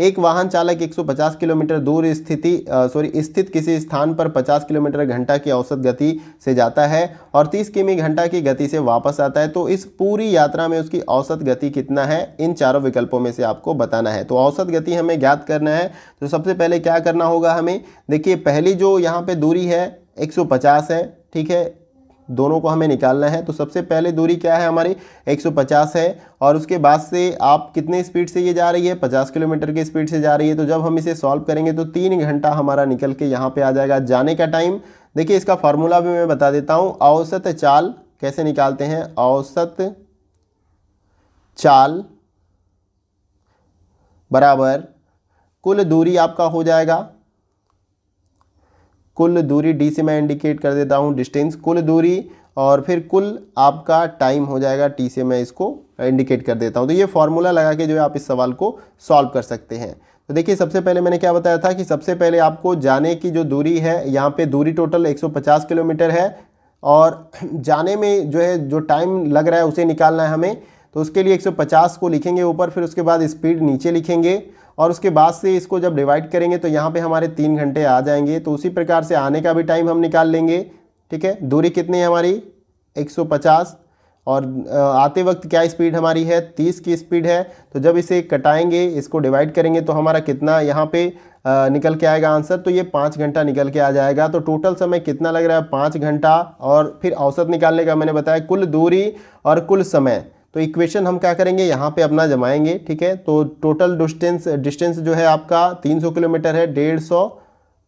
एक वाहन चालक 150 किलोमीटर दूर स्थिति सॉरी स्थित किसी स्थान पर 50 किलोमीटर घंटा की औसत गति से जाता है और 30 किमी घंटा की गति से वापस आता है तो इस पूरी यात्रा में उसकी औसत गति कितना है इन चारों विकल्पों में से आपको बताना है तो औसत गति हमें ज्ञात करना है तो सबसे पहले क्या करना होगा हमें देखिए पहली जो यहाँ पर दूरी है एक है ठीक है दोनों को हमें निकालना है तो सबसे पहले दूरी क्या है हमारी 150 है और उसके बाद से आप कितने स्पीड से ये जा रही है 50 किलोमीटर की स्पीड से जा रही है तो जब हम इसे सॉल्व करेंगे तो तीन घंटा हमारा निकल के यहाँ पे आ जाएगा जाने का टाइम देखिए इसका फार्मूला भी मैं बता देता हूँ औसत चाल कैसे निकालते हैं औसत चाल बराबर कुल दूरी आपका हो जाएगा कुल दूरी डी से मैं इंडिकेट कर देता हूँ डिस्टेंस कुल दूरी और फिर कुल आपका टाइम हो जाएगा टी से मैं इसको इंडिकेट कर देता हूँ तो ये फॉर्मूला लगा के जो है आप इस सवाल को सॉल्व कर सकते हैं तो देखिए सबसे पहले मैंने क्या बताया था कि सबसे पहले आपको जाने की जो दूरी है यहाँ पे दूरी टोटल 150 किलोमीटर है और जाने में जो है जो टाइम लग रहा है उसे निकालना है हमें तो उसके लिए 150 को लिखेंगे ऊपर फिर उसके बाद स्पीड नीचे लिखेंगे और उसके बाद से इसको जब डिवाइड करेंगे तो यहाँ पे हमारे तीन घंटे आ जाएंगे तो उसी प्रकार से आने का भी टाइम हम निकाल लेंगे ठीक है दूरी कितनी है हमारी 150 और आते वक्त क्या स्पीड हमारी है 30 की स्पीड है तो जब इसे कटाएंगे इसको डिवाइड करेंगे तो हमारा कितना यहाँ पे निकल के आएगा आंसर तो ये पाँच घंटा निकल के आ जाएगा तो टोटल समय कितना लग रहा है पाँच घंटा और फिर औसत निकालने का मैंने बताया कुल दूरी और कुल समय तो इक्वेशन हम क्या करेंगे यहाँ पे अपना जमाएंगे ठीक है तो टोटल डिस्टेंस डिस्टेंस जो है आपका 300 किलोमीटर है डेढ़ सौ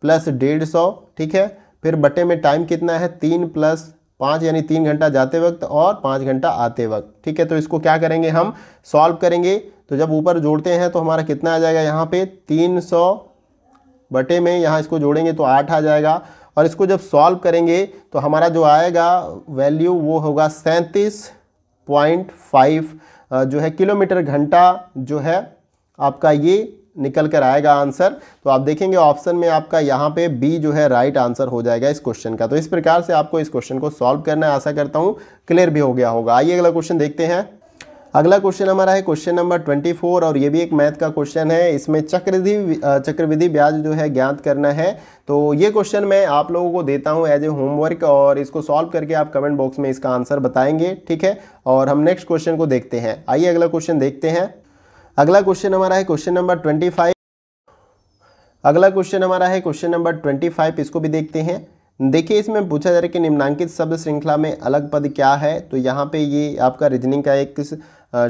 प्लस डेढ़ सौ ठीक है फिर बटे में टाइम कितना है तीन प्लस पाँच यानी तीन घंटा जाते वक्त और पाँच घंटा आते वक्त ठीक है तो इसको क्या करेंगे हम सॉल्व करेंगे तो जब ऊपर जोड़ते हैं तो हमारा कितना आ जाएगा यहाँ पे तीन सौ बटे में यहाँ इसको जोड़ेंगे तो आठ आ जाएगा और इसको जब सॉल्व करेंगे तो हमारा जो आएगा वैल्यू वो होगा सैंतीस पॉइंट फाइव जो है किलोमीटर घंटा जो है आपका ये निकल कर आएगा आंसर तो आप देखेंगे ऑप्शन में आपका यहाँ पे बी जो है राइट आंसर हो जाएगा इस क्वेश्चन का तो इस प्रकार से आपको इस क्वेश्चन को सॉल्व करना है आशा करता हूँ क्लियर भी हो गया होगा आइए अगला क्वेश्चन देखते हैं अगला क्वेश्चन हमारा है क्वेश्चन नंबर ट्वेंटी फोर और ये भी एक मैथ का क्वेश्चन है इसमें चक्रविधि चक्रविधि ब्याज जो है ज्ञात करना है तो ये क्वेश्चन मैं आप लोगों को देता हूँ एज ए होमवर्क और इसको सॉल्व करके आप कमेंट बॉक्स में इसका आंसर बताएंगे ठीक है और हम नेक्स्ट क्वेश्चन को देखते हैं आइए अगला क्वेश्चन देखते हैं अगला क्वेश्चन हमारा है क्वेश्चन नंबर ट्वेंटी फाइव अगला क्वेश्चन हमारा है क्वेश्चन नंबर ट्वेंटी फाइव इसको भी देखते हैं देखिए इसमें पूछा जा रहा है कि निम्नांकित शब्द श्रृंखला में अलग पद क्या है तो यहाँ पे ये आपका रीजनिंग का एक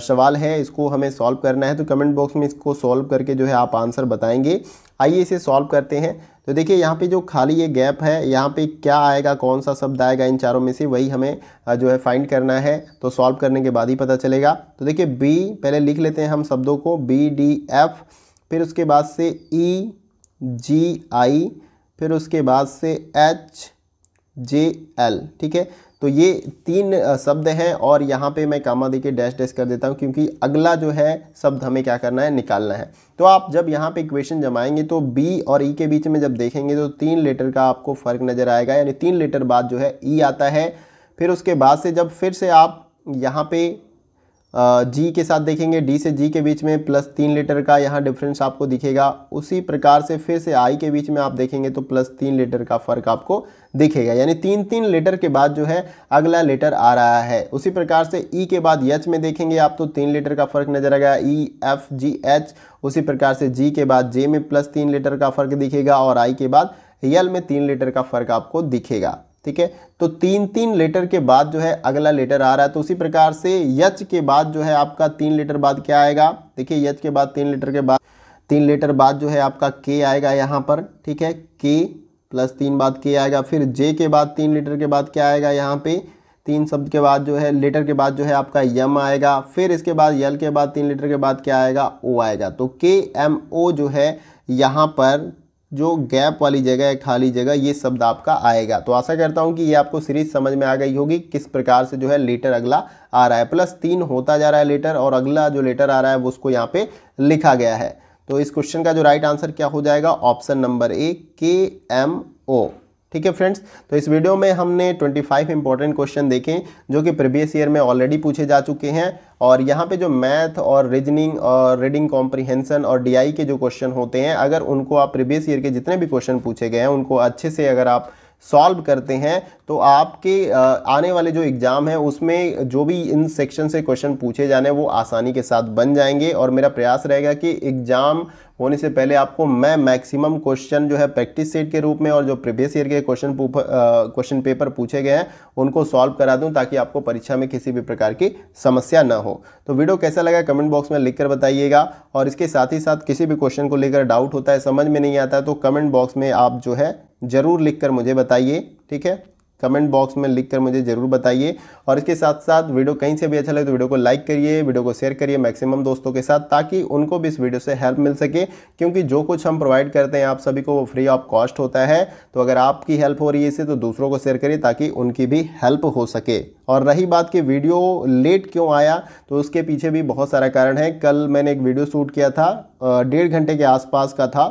सवाल है इसको हमें सॉल्व करना है तो कमेंट बॉक्स में इसको सॉल्व करके जो है आप आंसर बताएंगे आइए इसे सॉल्व करते हैं तो देखिए यहाँ पे जो खाली ये गैप है यहाँ पे क्या आएगा कौन सा शब्द आएगा इन चारों में से वही हमें जो है फाइंड करना है तो सॉल्व करने के बाद ही पता चलेगा तो देखिए बी पहले लिख लेते हैं हम शब्दों को बी डी एफ फिर उसके बाद से ई जी आई फिर उसके बाद से एच जे एल ठीक है तो ये तीन शब्द हैं और यहाँ पे मैं कामा दे के डैश डैश कर देता हूँ क्योंकि अगला जो है शब्द हमें क्या करना है निकालना है तो आप जब यहाँ पे इक्वेशन जमाएंगे तो बी और ई e के बीच में जब देखेंगे तो तीन लेटर का आपको फ़र्क नज़र आएगा यानी तीन लेटर बाद जो है ई e आता है फिर उसके बाद से जब फिर से आप यहाँ पे जी के साथ देखेंगे डी से जी के बीच में प्लस तीन लीटर का यहाँ डिफरेंस आपको दिखेगा उसी प्रकार से फिर से आई के बीच में आप देखेंगे तो प्लस तीन लीटर का फ़र्क आपको दिखेगा यानी तीन तीन लीटर के बाद जो है अगला लीटर आ रहा है उसी प्रकार से ई e के बाद एच में देखेंगे आप तो तीन लीटर का फ़र्क नजर आएगा ई एफ जी एच उसी प्रकार से जी के बाद जे में प्लस तीन लीटर का फ़र्क दिखेगा और आई के बाद एल में तीन लीटर का फ़र्क आपको दिखेगा ठीक है तो तीन तीन लेटर के बाद जो है अगला लेटर आ रहा है तो उसी प्रकार से यच के बाद जो है आपका तीन लेटर बाद क्या आएगा देखिए यच के बाद तीन लेटर के बाद तीन लेटर बाद जो है आपका के आएगा यहाँ पर ठीक है के प्लस तीन बाद के आएगा फिर जे के बाद तीन लेटर के बाद क्या आएगा यहाँ पे तीन शब्द के बाद जो है लेटर के बाद जो है आपका यम आएगा फिर इसके बाद यल के बाद तीन लेटर के बाद क्या आएगा ओ आएगा तो के एम ओ जो है यहाँ पर जो गैप वाली जगह है खाली जगह ये शब्द आपका आएगा तो आशा करता हूँ कि ये आपको सीरीज समझ में आ गई होगी किस प्रकार से जो है लेटर अगला आ रहा है प्लस तीन होता जा रहा है लेटर और अगला जो लेटर आ रहा है वो उसको यहाँ पे लिखा गया है तो इस क्वेश्चन का जो राइट आंसर क्या हो जाएगा ऑप्शन नंबर ए के एम ओ ठीक है फ्रेंड्स तो इस वीडियो में हमने 25 इंपॉर्टेंट क्वेश्चन देखे जो कि प्रीवियस ईयर में ऑलरेडी पूछे जा चुके हैं और यहाँ पे जो मैथ और रीजनिंग और रीडिंग कॉम्प्रिहेंसन और डीआई के जो क्वेश्चन होते हैं अगर उनको आप प्रीवियस ईयर के जितने भी क्वेश्चन पूछे गए हैं उनको अच्छे से अगर आप सॉल्व करते हैं तो आपके आने वाले जो एग्ज़ाम हैं उसमें जो भी इन सेक्शन से क्वेश्चन पूछे जाने वो आसानी के साथ बन जाएंगे और मेरा प्रयास रहेगा कि एग्ज़ाम होने से पहले आपको मैं मैक्सिमम क्वेश्चन जो है प्रैक्टिस सेट के रूप में और जो प्रीवियस ईयर के क्वेश्चन क्वेश्चन पेपर पूछे गए हैं उनको सॉल्व करा दूं ताकि आपको परीक्षा में किसी भी प्रकार की समस्या ना हो तो वीडियो कैसा लगा कमेंट बॉक्स में लिख कर बताइएगा और इसके साथ ही साथ किसी भी क्वेश्चन को लेकर डाउट होता है समझ में नहीं आता है तो कमेंट बॉक्स में आप जो है ज़रूर लिख कर मुझे बताइए ठीक है कमेंट बॉक्स में लिख कर मुझे ज़रूर बताइए और इसके साथ साथ वीडियो कहीं से भी अच्छा लगे तो वीडियो को लाइक करिए वीडियो को शेयर करिए मैक्सिमम दोस्तों के साथ ताकि उनको भी इस वीडियो से हेल्प मिल सके क्योंकि जो कुछ हम प्रोवाइड करते हैं आप सभी को वो फ्री ऑफ कॉस्ट होता है तो अगर आपकी हेल्प हो रही है इसे तो दूसरों को शेयर करिए ताकि उनकी भी हेल्प हो सके और रही बात कि वीडियो लेट क्यों आया तो उसके पीछे भी बहुत सारा कारण है कल मैंने एक वीडियो शूट किया था डेढ़ घंटे के आसपास का था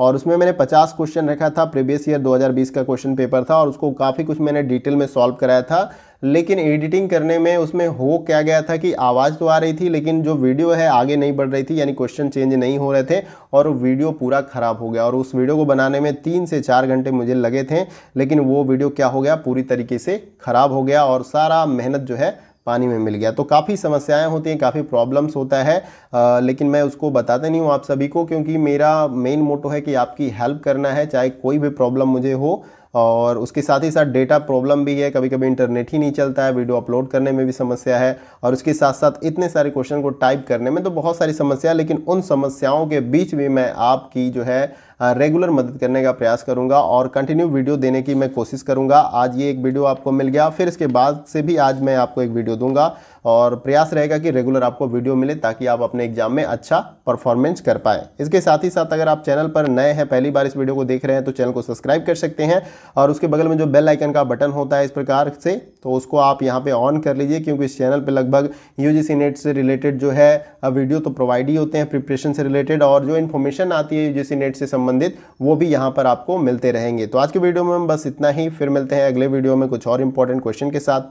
और उसमें मैंने 50 क्वेश्चन रखा था प्रीवियस ईयर 2020 का क्वेश्चन पेपर था और उसको काफ़ी कुछ मैंने डिटेल में सॉल्व कराया था लेकिन एडिटिंग करने में उसमें हो क्या गया था कि आवाज़ तो आ रही थी लेकिन जो वीडियो है आगे नहीं बढ़ रही थी यानी क्वेश्चन चेंज नहीं हो रहे थे और वीडियो पूरा ख़राब हो गया और उस वीडियो को बनाने में तीन से चार घंटे मुझे लगे थे लेकिन वो वीडियो क्या हो गया पूरी तरीके से ख़राब हो गया और सारा मेहनत जो है पानी में मिल गया तो काफ़ी समस्याएं होती हैं काफ़ी प्रॉब्लम्स होता है आ, लेकिन मैं उसको बताते नहीं हूँ आप सभी को क्योंकि मेरा मेन मोटो है कि आपकी हेल्प करना है चाहे कोई भी प्रॉब्लम मुझे हो और उसके साथ ही साथ डेटा प्रॉब्लम भी है कभी कभी इंटरनेट ही नहीं चलता है वीडियो अपलोड करने में भी समस्या है और उसके साथ साथ इतने सारे क्वेश्चन को टाइप करने में तो बहुत सारी समस्या है लेकिन उन समस्याओं के बीच भी मैं आपकी जो है रेगुलर मदद करने का प्रयास करूंगा और कंटिन्यू वीडियो देने की मैं कोशिश करूंगा आज ये एक वीडियो आपको मिल गया फिर इसके बाद से भी आज मैं आपको एक वीडियो दूंगा और प्रयास रहेगा कि रेगुलर आपको वीडियो मिले ताकि आप अपने एग्जाम में अच्छा परफॉर्मेंस कर पाए इसके साथ ही साथ अगर आप चैनल पर नए हैं पहली बार इस वीडियो को देख रहे हैं तो चैनल को सब्सक्राइब कर सकते हैं और उसके बगल में जो बेल आइकन का बटन होता है इस प्रकार से तो उसको आप यहाँ पे ऑन कर लीजिए क्योंकि इस चैनल पर लगभग यू नेट से रिलेटेड जो है वीडियो तो प्रोवाइड ही होते हैं प्रिपरेशन से रिलेटेड और जो इन्फॉर्मेशन आती है यू नेट से संबंधित संबंधित वो भी यहाँ पर आपको मिलते रहेंगे तो आज के वीडियो में बस इतना ही फिर मिलते हैं अगले वीडियो में कुछ और इंपॉर्टेंट क्वेश्चन के साथ